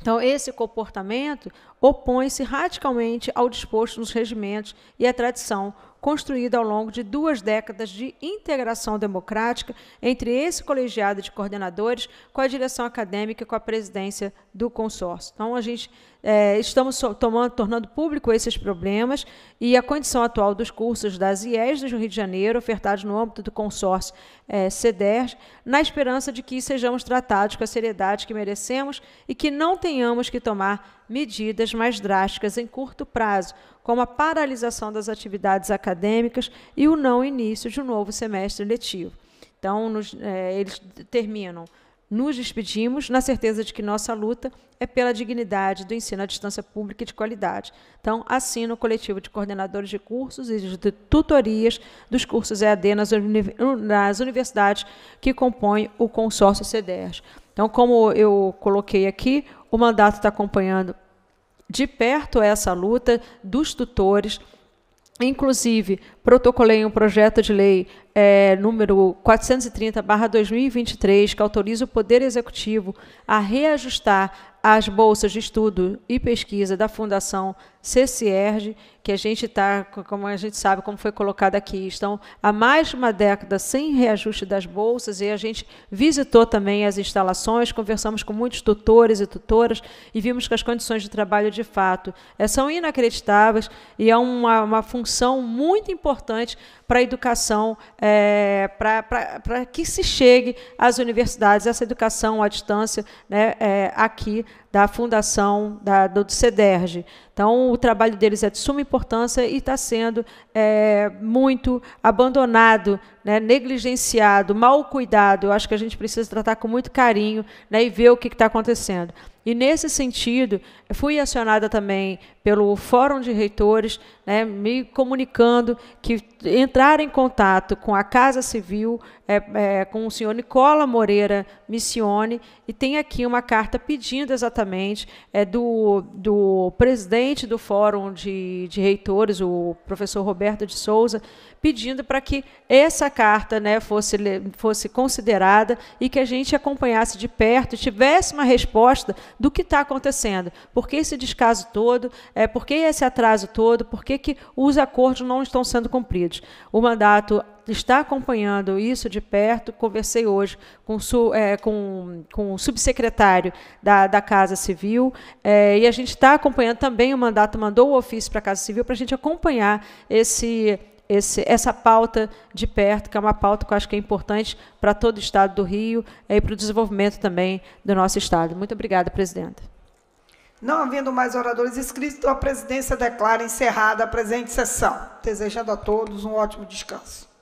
Então, esse comportamento opõe-se radicalmente ao disposto nos regimentos e à tradição construída ao longo de duas décadas de integração democrática entre esse colegiado de coordenadores com a direção acadêmica e com a presidência do consórcio. Então, a gente é, estamos tomando, tornando público esses problemas e a condição atual dos cursos das IES do Rio de Janeiro, ofertados no âmbito do consórcio é, eh, CEDERJ, na esperança de que sejamos tratados com a seriedade que merecemos e que não tenhamos que tomar medidas mais drásticas em curto prazo, como a paralisação das atividades acadêmicas e o não início de um novo semestre letivo. Então, nos, é, eles terminam. Nos despedimos na certeza de que nossa luta é pela dignidade do ensino à distância pública e de qualidade. Então, assino o coletivo de coordenadores de cursos e de tutorias dos cursos EAD nas, uni nas universidades que compõem o consórcio CEDERJ. Então, como eu coloquei aqui, o mandato está acompanhando de perto essa luta dos tutores. Inclusive, protocolei um projeto de lei é, número 430-2023, que autoriza o Poder Executivo a reajustar as bolsas de estudo e pesquisa da Fundação CCERG, que a gente está, como a gente sabe, como foi colocado aqui, estão há mais de uma década sem reajuste das bolsas e a gente visitou também as instalações, conversamos com muitos tutores e tutoras e vimos que as condições de trabalho, de fato, eh, são inacreditáveis e é uma, uma função muito importante para a educação, é, para que se chegue às universidades, essa educação à distância né, é, aqui da fundação da, do CEDERJ. Então, o trabalho deles é de suma importância e está sendo é, muito abandonado, né, negligenciado, mal cuidado. Eu acho que a gente precisa tratar com muito carinho né, e ver o que está acontecendo. E, nesse sentido, Fui acionada também pelo Fórum de Reitores, né, me comunicando que entrar em contato com a Casa Civil, é, é, com o senhor Nicola Moreira Missione, e tem aqui uma carta pedindo exatamente é, do, do presidente do Fórum de, de Reitores, o professor Roberto de Souza, pedindo para que essa carta né, fosse, fosse considerada e que a gente acompanhasse de perto, tivesse uma resposta do que está acontecendo por que esse descaso todo, é, por que esse atraso todo, por que, que os acordos não estão sendo cumpridos. O mandato está acompanhando isso de perto. Conversei hoje com, é, com, com o subsecretário da, da Casa Civil é, e a gente está acompanhando também. O mandato mandou o ofício para a Casa Civil para a gente acompanhar esse esse, essa pauta de perto, que é uma pauta que eu acho que é importante para todo o Estado do Rio é, e para o desenvolvimento também do nosso Estado. Muito obrigada, presidenta. Não havendo mais oradores inscritos, a presidência declara encerrada a presente sessão. Desejando a todos um ótimo descanso.